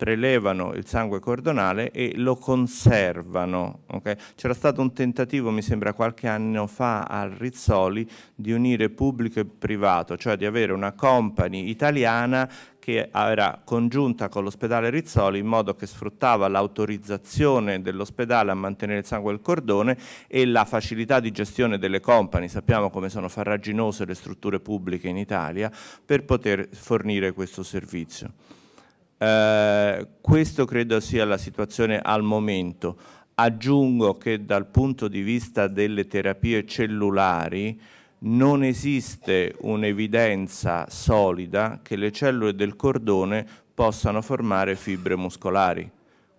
prelevano il sangue cordonale e lo conservano. Okay? C'era stato un tentativo, mi sembra qualche anno fa, al Rizzoli di unire pubblico e privato, cioè di avere una company italiana che era congiunta con l'ospedale Rizzoli in modo che sfruttava l'autorizzazione dell'ospedale a mantenere il sangue e il cordone e la facilità di gestione delle company, sappiamo come sono farraginose le strutture pubbliche in Italia, per poter fornire questo servizio. Eh, questo credo sia la situazione al momento. Aggiungo che dal punto di vista delle terapie cellulari non esiste un'evidenza solida che le cellule del cordone possano formare fibre muscolari.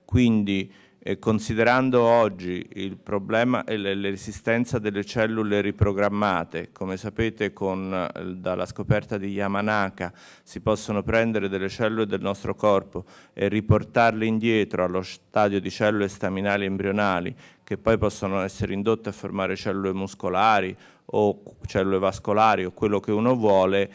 Quindi e considerando oggi il problema eh, e l'esistenza delle cellule riprogrammate, come sapete con, eh, dalla scoperta di Yamanaka si possono prendere delle cellule del nostro corpo e riportarle indietro allo stadio di cellule staminali embrionali che poi possono essere indotte a formare cellule muscolari o cellule vascolari o quello che uno vuole,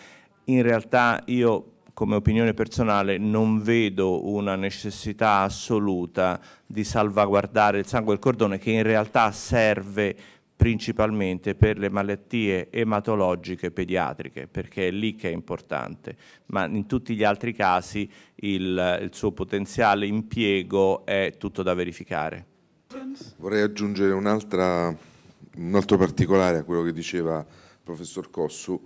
in realtà io come opinione personale non vedo una necessità assoluta di salvaguardare il sangue del cordone che in realtà serve principalmente per le malattie ematologiche pediatriche, perché è lì che è importante, ma in tutti gli altri casi il, il suo potenziale impiego è tutto da verificare. Vorrei aggiungere un, un altro particolare a quello che diceva il professor Cossu,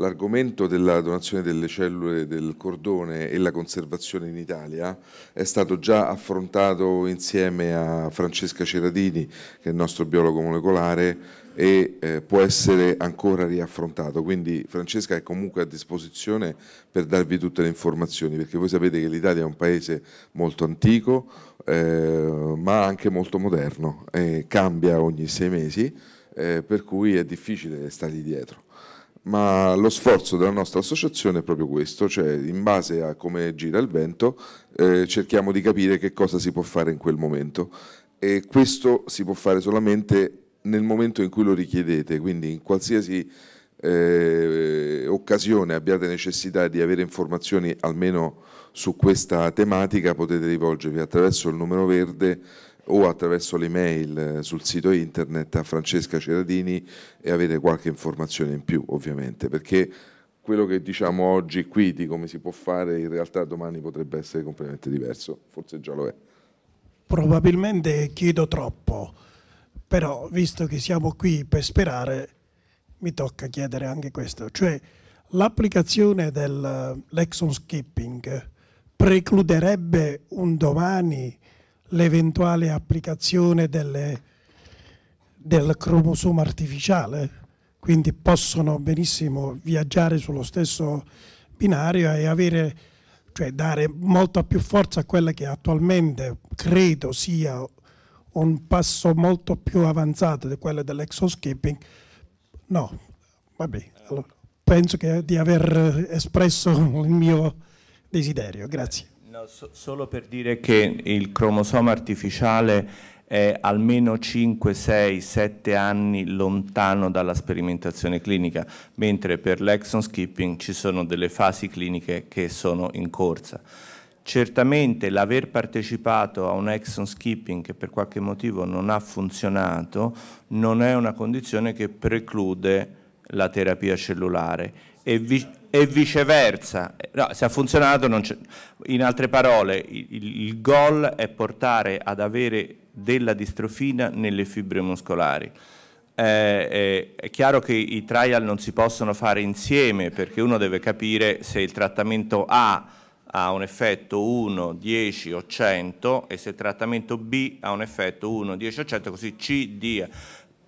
l'argomento della donazione delle cellule del cordone e la conservazione in Italia è stato già affrontato insieme a Francesca Ceradini, che è il nostro biologo molecolare, e eh, può essere ancora riaffrontato. Quindi Francesca è comunque a disposizione per darvi tutte le informazioni, perché voi sapete che l'Italia è un paese molto antico, eh, ma anche molto moderno, eh, cambia ogni sei mesi, eh, per cui è difficile stargli dietro ma lo sforzo della nostra associazione è proprio questo, cioè in base a come gira il vento eh, cerchiamo di capire che cosa si può fare in quel momento e questo si può fare solamente nel momento in cui lo richiedete, quindi in qualsiasi eh, occasione abbiate necessità di avere informazioni almeno su questa tematica potete rivolgervi attraverso il numero verde o attraverso l'email eh, sul sito internet a Francesca Ceradini e avere qualche informazione in più ovviamente perché quello che diciamo oggi qui di come si può fare in realtà domani potrebbe essere completamente diverso, forse già lo è. Probabilmente chiedo troppo, però visto che siamo qui per sperare mi tocca chiedere anche questo, cioè l'applicazione dell'exon eh, Skipping precluderebbe un domani l'eventuale applicazione delle, del cromosoma artificiale, quindi possono benissimo viaggiare sullo stesso binario e avere, cioè dare molta più forza a quella che attualmente credo sia un passo molto più avanzato di quello dell'exoskipping. No, vabbè, allora, penso di aver espresso il mio desiderio. Grazie no, so, solo per dire che il cromosoma artificiale è almeno 5, 6, 7 anni lontano dalla sperimentazione clinica, mentre per l'exon skipping ci sono delle fasi cliniche che sono in corsa. Certamente l'aver partecipato a un exon skipping che per qualche motivo non ha funzionato non è una condizione che preclude la terapia cellulare e, vi, e viceversa. No, se ha funzionato, in altre parole, il, il goal è portare ad avere della distrofina nelle fibre muscolari. Eh, eh, è chiaro che i trial non si possono fare insieme perché uno deve capire se il trattamento A ha un effetto 1, 10 o 100 e se il trattamento B ha un effetto 1, 10 o 100, così C, D.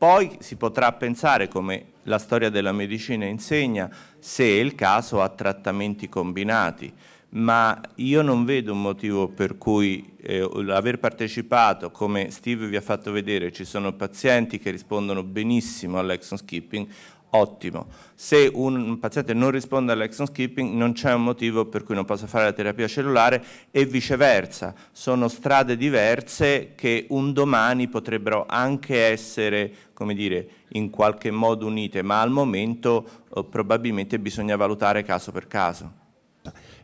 Poi si potrà pensare, come la storia della medicina insegna, se è il caso, a trattamenti combinati, ma io non vedo un motivo per cui eh, aver partecipato, come Steve vi ha fatto vedere, ci sono pazienti che rispondono benissimo all'exon skipping, ottimo. Se un paziente non risponde all'exon skipping non c'è un motivo per cui non possa fare la terapia cellulare e viceversa, sono strade diverse che un domani potrebbero anche essere, come dire, in qualche modo unite, ma al momento eh, probabilmente bisogna valutare caso per caso.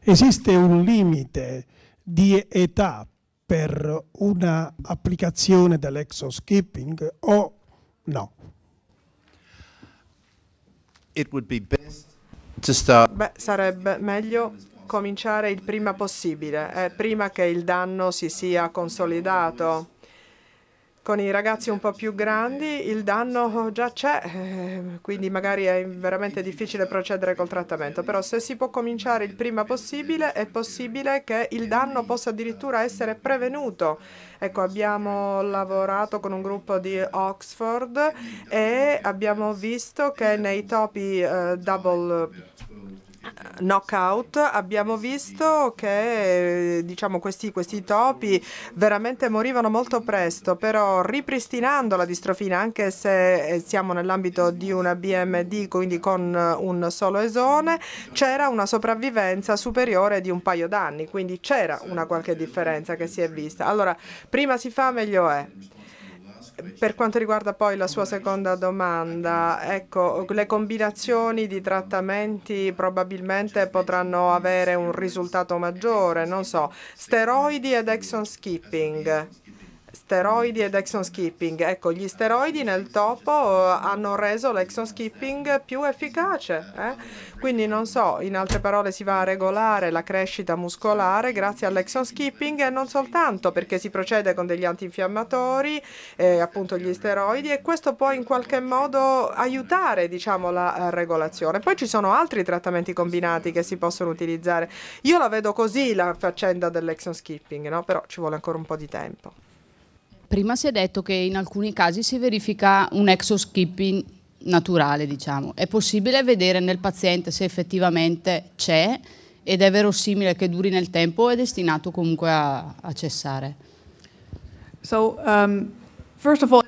Esiste un limite di età per una applicazione dell'exon skipping o no? Beh, sarebbe meglio cominciare il prima possibile, eh, prima che il danno si sia consolidato con i ragazzi un po' più grandi il danno già c'è, eh, quindi magari è veramente difficile procedere col trattamento, però se si può cominciare il prima possibile è possibile che il danno possa addirittura essere prevenuto. Ecco, abbiamo lavorato con un gruppo di Oxford e abbiamo visto che nei topi eh, double knockout abbiamo visto che diciamo, questi, questi, topi veramente morivano molto presto, però ripristinando la distrofina, anche se eh, siamo nell'ambito di una BMD, quindi con eh, un solo esone, c'era una sopravvivenza superiore di un paio d'anni, quindi c'era una qualche differenza che si è vista. Allora, prima si fa meglio è. Per quanto riguarda poi la sua seconda domanda, ecco, le combinazioni di trattamenti probabilmente potranno avere un risultato maggiore, non so, steroidi ed exon skipping steroidi ed exon skipping. Ecco, gli steroidi nel topo eh, hanno reso l'exon skipping più efficace. Eh? Quindi non so, in altre parole si va a regolare la crescita muscolare grazie all'exon skipping e non soltanto perché si procede con degli antinfiammatori, eh, appunto gli steroidi e questo può in qualche modo aiutare diciamo, la eh, regolazione. Poi ci sono altri trattamenti combinati che si possono utilizzare. Io la vedo così la faccenda dell'exon skipping, no? però ci vuole ancora un po' di tempo. Prima si è detto che in alcuni casi si verifica un exoskipping naturale, diciamo. È possibile vedere nel paziente se effettivamente c'è ed è verosimile che duri nel tempo o è destinato comunque a, a cessare? So, um, all...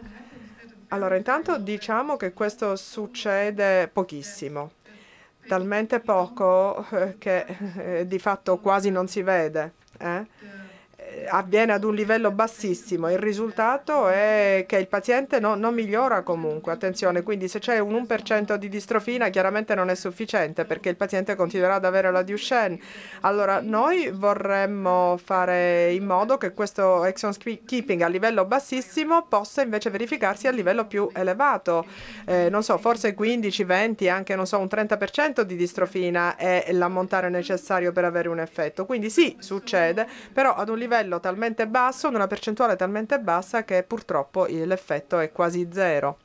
Allora, intanto diciamo che questo succede pochissimo, talmente poco eh, che eh, di fatto quasi non si vede. Eh? avviene ad un livello bassissimo. Il risultato è che il paziente no, non migliora comunque. Attenzione, quindi se c'è un 1% di distrofina chiaramente non è sufficiente perché il paziente continuerà ad avere la Duchenne. Allora noi vorremmo fare in modo che questo exon skipping a livello bassissimo possa invece verificarsi a livello più elevato. Eh, non so, forse 15, 20, anche non so, un 30% di distrofina è l'ammontare necessario per avere un effetto. Quindi sì, succede, però ad un livello livello talmente basso, ad una percentuale talmente bassa che purtroppo l'effetto è quasi zero.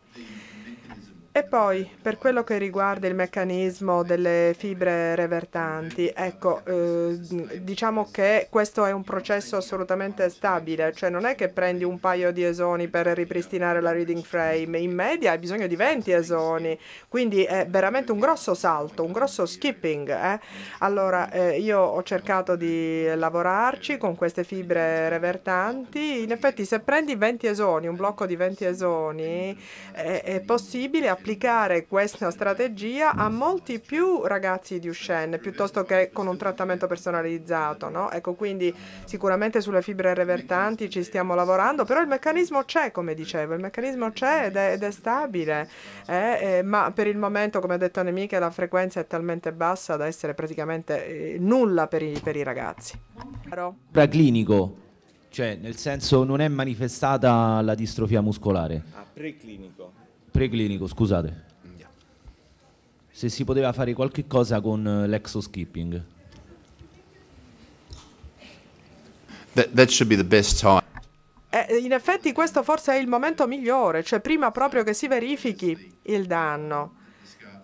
E poi, per quello che riguarda il meccanismo delle fibre revertanti, ecco, eh, diciamo che questo è un processo assolutamente stabile, cioè non è che prendi un paio di esoni per ripristinare la reading frame, in media hai bisogno di 20 esoni, quindi è veramente un grosso salto, un grosso skipping. Eh? Allora, eh, io ho cercato di lavorarci con queste fibre revertanti, in effetti se prendi 20 esoni, un blocco di 20 esoni, è, è possibile appunto applicare questa strategia a molti più ragazzi di Uscen piuttosto che con un trattamento personalizzato. No? Ecco, quindi sicuramente sulle fibre revertanti ci stiamo lavorando, però il meccanismo c'è, come dicevo, il meccanismo c'è ed, ed è, stabile, eh? Eh, ma per il momento, come ha detto Nemiche, la frequenza è talmente bassa da essere praticamente eh, nulla per i, per i ragazzi. Praclinico, cioè nel senso non è manifestata la distrofia muscolare. Ah, preclinico preclinico, scusate. Se si poteva fare qualche cosa con eh, l'exoskipping. That, that should be the best time. Eh, in effetti questo forse è il momento migliore, cioè prima proprio che si verifichi il danno.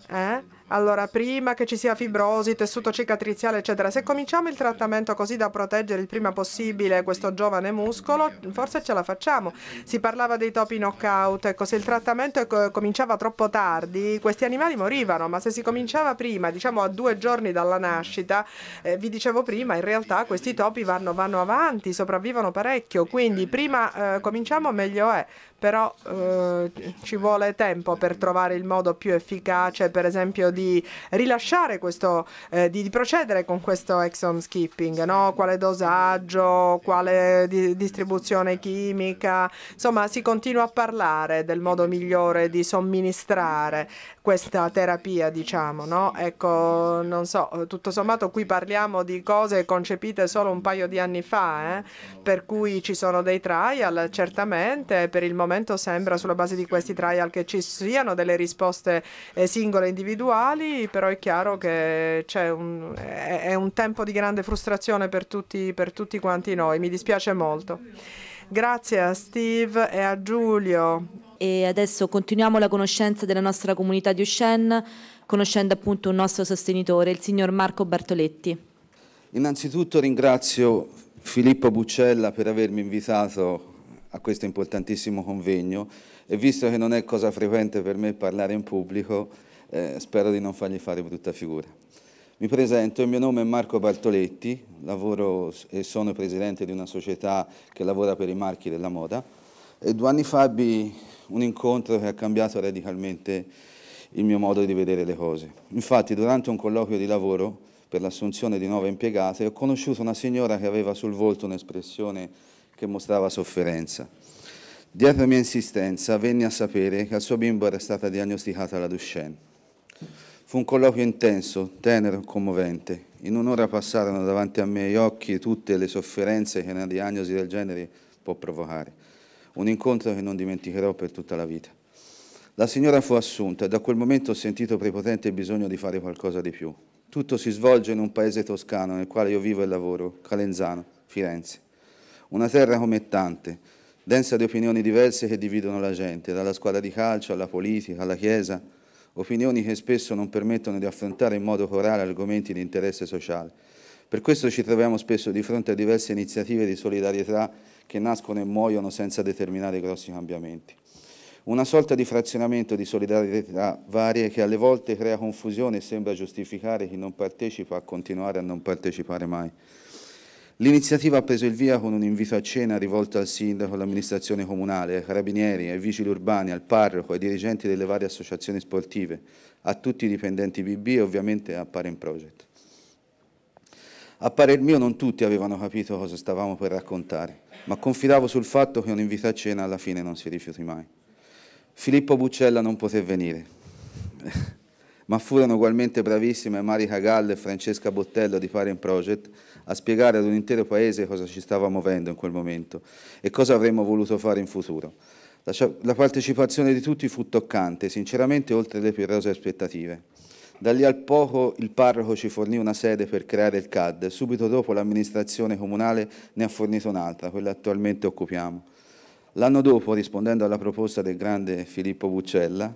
Eh? Allora, prima che ci sia fibrosi, tessuto cicatriziale, eccetera, se cominciamo il trattamento così da proteggere il prima possibile questo giovane muscolo, forse ce la facciamo. Si parlava dei topi knockout, ecco, se il trattamento ecco, cominciava troppo tardi, questi animali morivano, ma se si cominciava prima, diciamo a due giorni dalla nascita, eh, vi dicevo prima, in realtà questi topi vanno, vanno avanti, sopravvivono parecchio, quindi prima eh, cominciamo meglio è però eh, ci vuole tempo per trovare il modo più efficace, per esempio, di rilasciare questo, eh, di, di, procedere con questo exome skipping, no? quale dosaggio, quale di distribuzione chimica, insomma si continua a parlare del modo migliore di somministrare questa terapia, diciamo, no? Ecco, non so, tutto sommato qui parliamo di cose concepite solo un paio di anni fa, eh? per cui ci sono dei trial certamente per il momento momento sembra sulla base di questi trial che ci siano delle risposte eh, singole individuali, però è chiaro che un, è, un tempo di grande frustrazione per tutti, per tutti quanti noi, mi dispiace molto. Grazie a Steve e a Giulio. E adesso continuiamo la conoscenza della nostra comunità di Uscen, conoscendo appunto un nostro sostenitore, il signor Marco Bartoletti. Innanzitutto ringrazio Filippo Buccella per avermi invitato a questo importantissimo convegno e visto che non è cosa frequente per me parlare in pubblico, eh, spero di non fargli fare brutta figura. Mi presento, il mio nome è Marco Bartoletti, lavoro e sono presidente di una società che lavora per i marchi della moda e due anni fa abbi un incontro che ha cambiato radicalmente il mio modo di vedere le cose. Infatti durante un colloquio di lavoro per l'assunzione di nuove impiegate ho conosciuto una signora che aveva sul volto un'espressione che mostrava sofferenza. Dietro mia insistenza venne a sapere che al suo bimbo era stata diagnosticata la Duchenne. Fu un colloquio intenso, tenero e commovente. In un'ora passarono davanti a miei occhi tutte le sofferenze che una diagnosi del genere può provocare. Un incontro che non dimenticherò per tutta la vita. La signora fu assunta e da quel momento ho sentito prepotente il bisogno di fare qualcosa di più. Tutto si svolge in un paese toscano nel quale io vivo e lavoro, Calenzano, Firenze. Una terra come tante, densa di opinioni diverse che dividono la gente, dalla squadra di calcio alla politica, alla chiesa, opinioni che spesso non permettono di affrontare in modo corale argomenti di interesse sociale. Per questo ci troviamo spesso di fronte a diverse iniziative di solidarietà che nascono e muoiono senza determinare grossi cambiamenti. Una sorta di frazionamento di solidarietà varie che alle volte crea confusione e sembra giustificare chi non partecipa a continuare a non partecipare mai. L'iniziativa ha preso il via con un invito a cena rivolto al sindaco, all'amministrazione comunale, ai carabinieri, ai vigili urbani, al parroco, ai dirigenti delle varie associazioni sportive, a tutti i dipendenti BB e ovviamente a Parent Project. A parer mio non tutti avevano capito cosa stavamo per raccontare, ma confidavo sul fatto che un invito a cena alla fine non si rifiuti mai. Filippo Buccella non poté venire ma furono ugualmente bravissime Marica Gall e Francesca Bottello di Parent Project a spiegare ad un intero paese cosa ci stava muovendo in quel momento e cosa avremmo voluto fare in futuro. La, la partecipazione di tutti fu toccante, sinceramente oltre le più rose aspettative. Da lì al poco il parroco ci fornì una sede per creare il CAD, subito dopo l'amministrazione comunale ne ha fornito un'altra, quella attualmente occupiamo. L'anno dopo, rispondendo alla proposta del grande Filippo Buccella,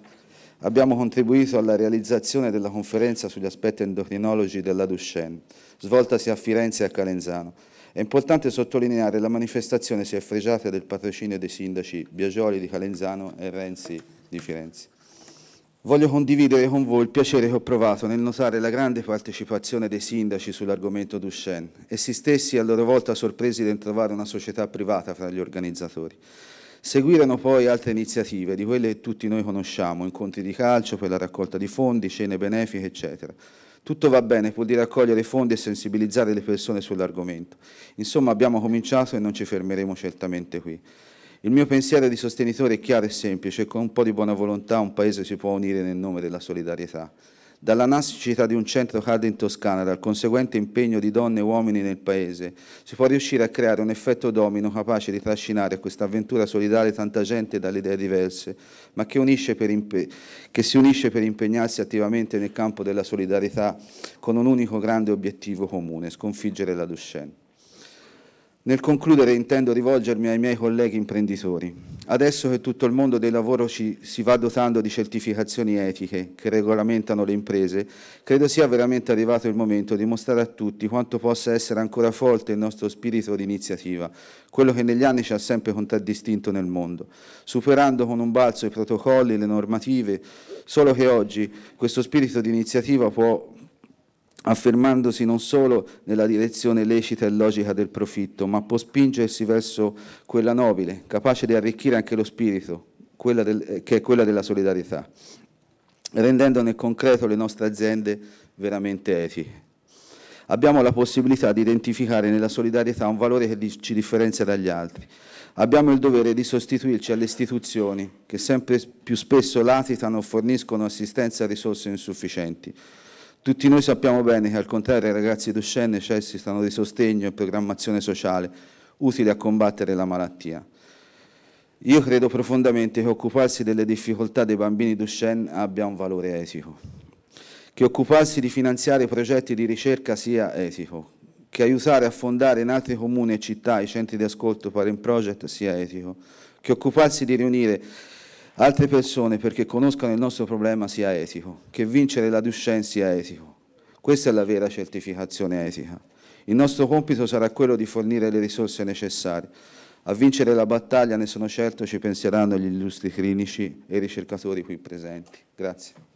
abbiamo contribuito alla realizzazione della conferenza sugli aspetti endocrinologi della Duchenne, svoltasi a Firenze e a Calenzano. È importante sottolineare la manifestazione si è fregiata del patrocinio dei sindaci Biagioli di Calenzano e Renzi di Firenze. Voglio condividere con voi il piacere che ho provato nel notare la grande partecipazione dei sindaci sull'argomento Duchenne, essi stessi a loro volta sorpresi nel trovare una società privata fra gli organizzatori. Seguirono poi altre iniziative, di quelle che tutti noi conosciamo, incontri di calcio per la raccolta di fondi, cene benefiche, eccetera. Tutto va bene, vuol dire raccogliere fondi e sensibilizzare le persone sull'argomento. Insomma, abbiamo cominciato e non ci fermeremo certamente qui. Il mio pensiero di sostenitore è chiaro e semplice, con un po' di buona volontà un Paese si può unire nel nome della solidarietà. Dalla nascita di un centro CAD in Toscana, dal conseguente impegno di donne e uomini nel paese, si può riuscire a creare un effetto domino capace di trascinare a questa avventura solidale tanta gente dalle idee diverse, ma che, che si unisce per impegnarsi attivamente nel campo della solidarietà con un unico grande obiettivo comune, sconfiggere la Duchenne. Nel concludere intendo rivolgermi ai miei colleghi imprenditori. Adesso che tutto il mondo del lavoro ci, si va dotando di certificazioni etiche che regolamentano le imprese, credo sia veramente arrivato il momento di mostrare a tutti quanto possa essere ancora forte il nostro spirito di iniziativa, quello che negli anni ci ha sempre contraddistinto nel mondo, superando con un balzo i protocolli, le normative, solo che oggi questo spirito di iniziativa può affermandosi non solo nella direzione lecita e logica del profitto, ma può spingersi verso quella nobile, capace di arricchire anche lo spirito, del, eh, che è quella della solidarietà, rendendo nel concreto le nostre aziende veramente etiche. Abbiamo la possibilità di identificare nella solidarietà un valore che ci differenzia dagli altri. Abbiamo il dovere di sostituirci alle istituzioni che sempre più spesso latitano o forniscono assistenza a risorse insufficienti. Tutti noi sappiamo bene che al contrario i ragazzi Duchenne necessitano di sostegno e programmazione sociale, utili a combattere la malattia. Io credo profondamente che occuparsi delle difficoltà dei bambini Duchenne abbia un valore etico, che occuparsi di finanziare progetti di ricerca sia etico, che aiutare a fondare in altri comuni e città i centri di ascolto Parent Project sia etico, che occuparsi di riunire altre persone perché conoscano il nostro problema sia etico, che vincere la Duchenne sia etico. Questa è la vera certificazione etica. Il nostro compito sarà quello di fornire le risorse necessarie. A vincere la battaglia, ne sono certo, ci penseranno gli illustri clinici e i ricercatori qui presenti. Grazie.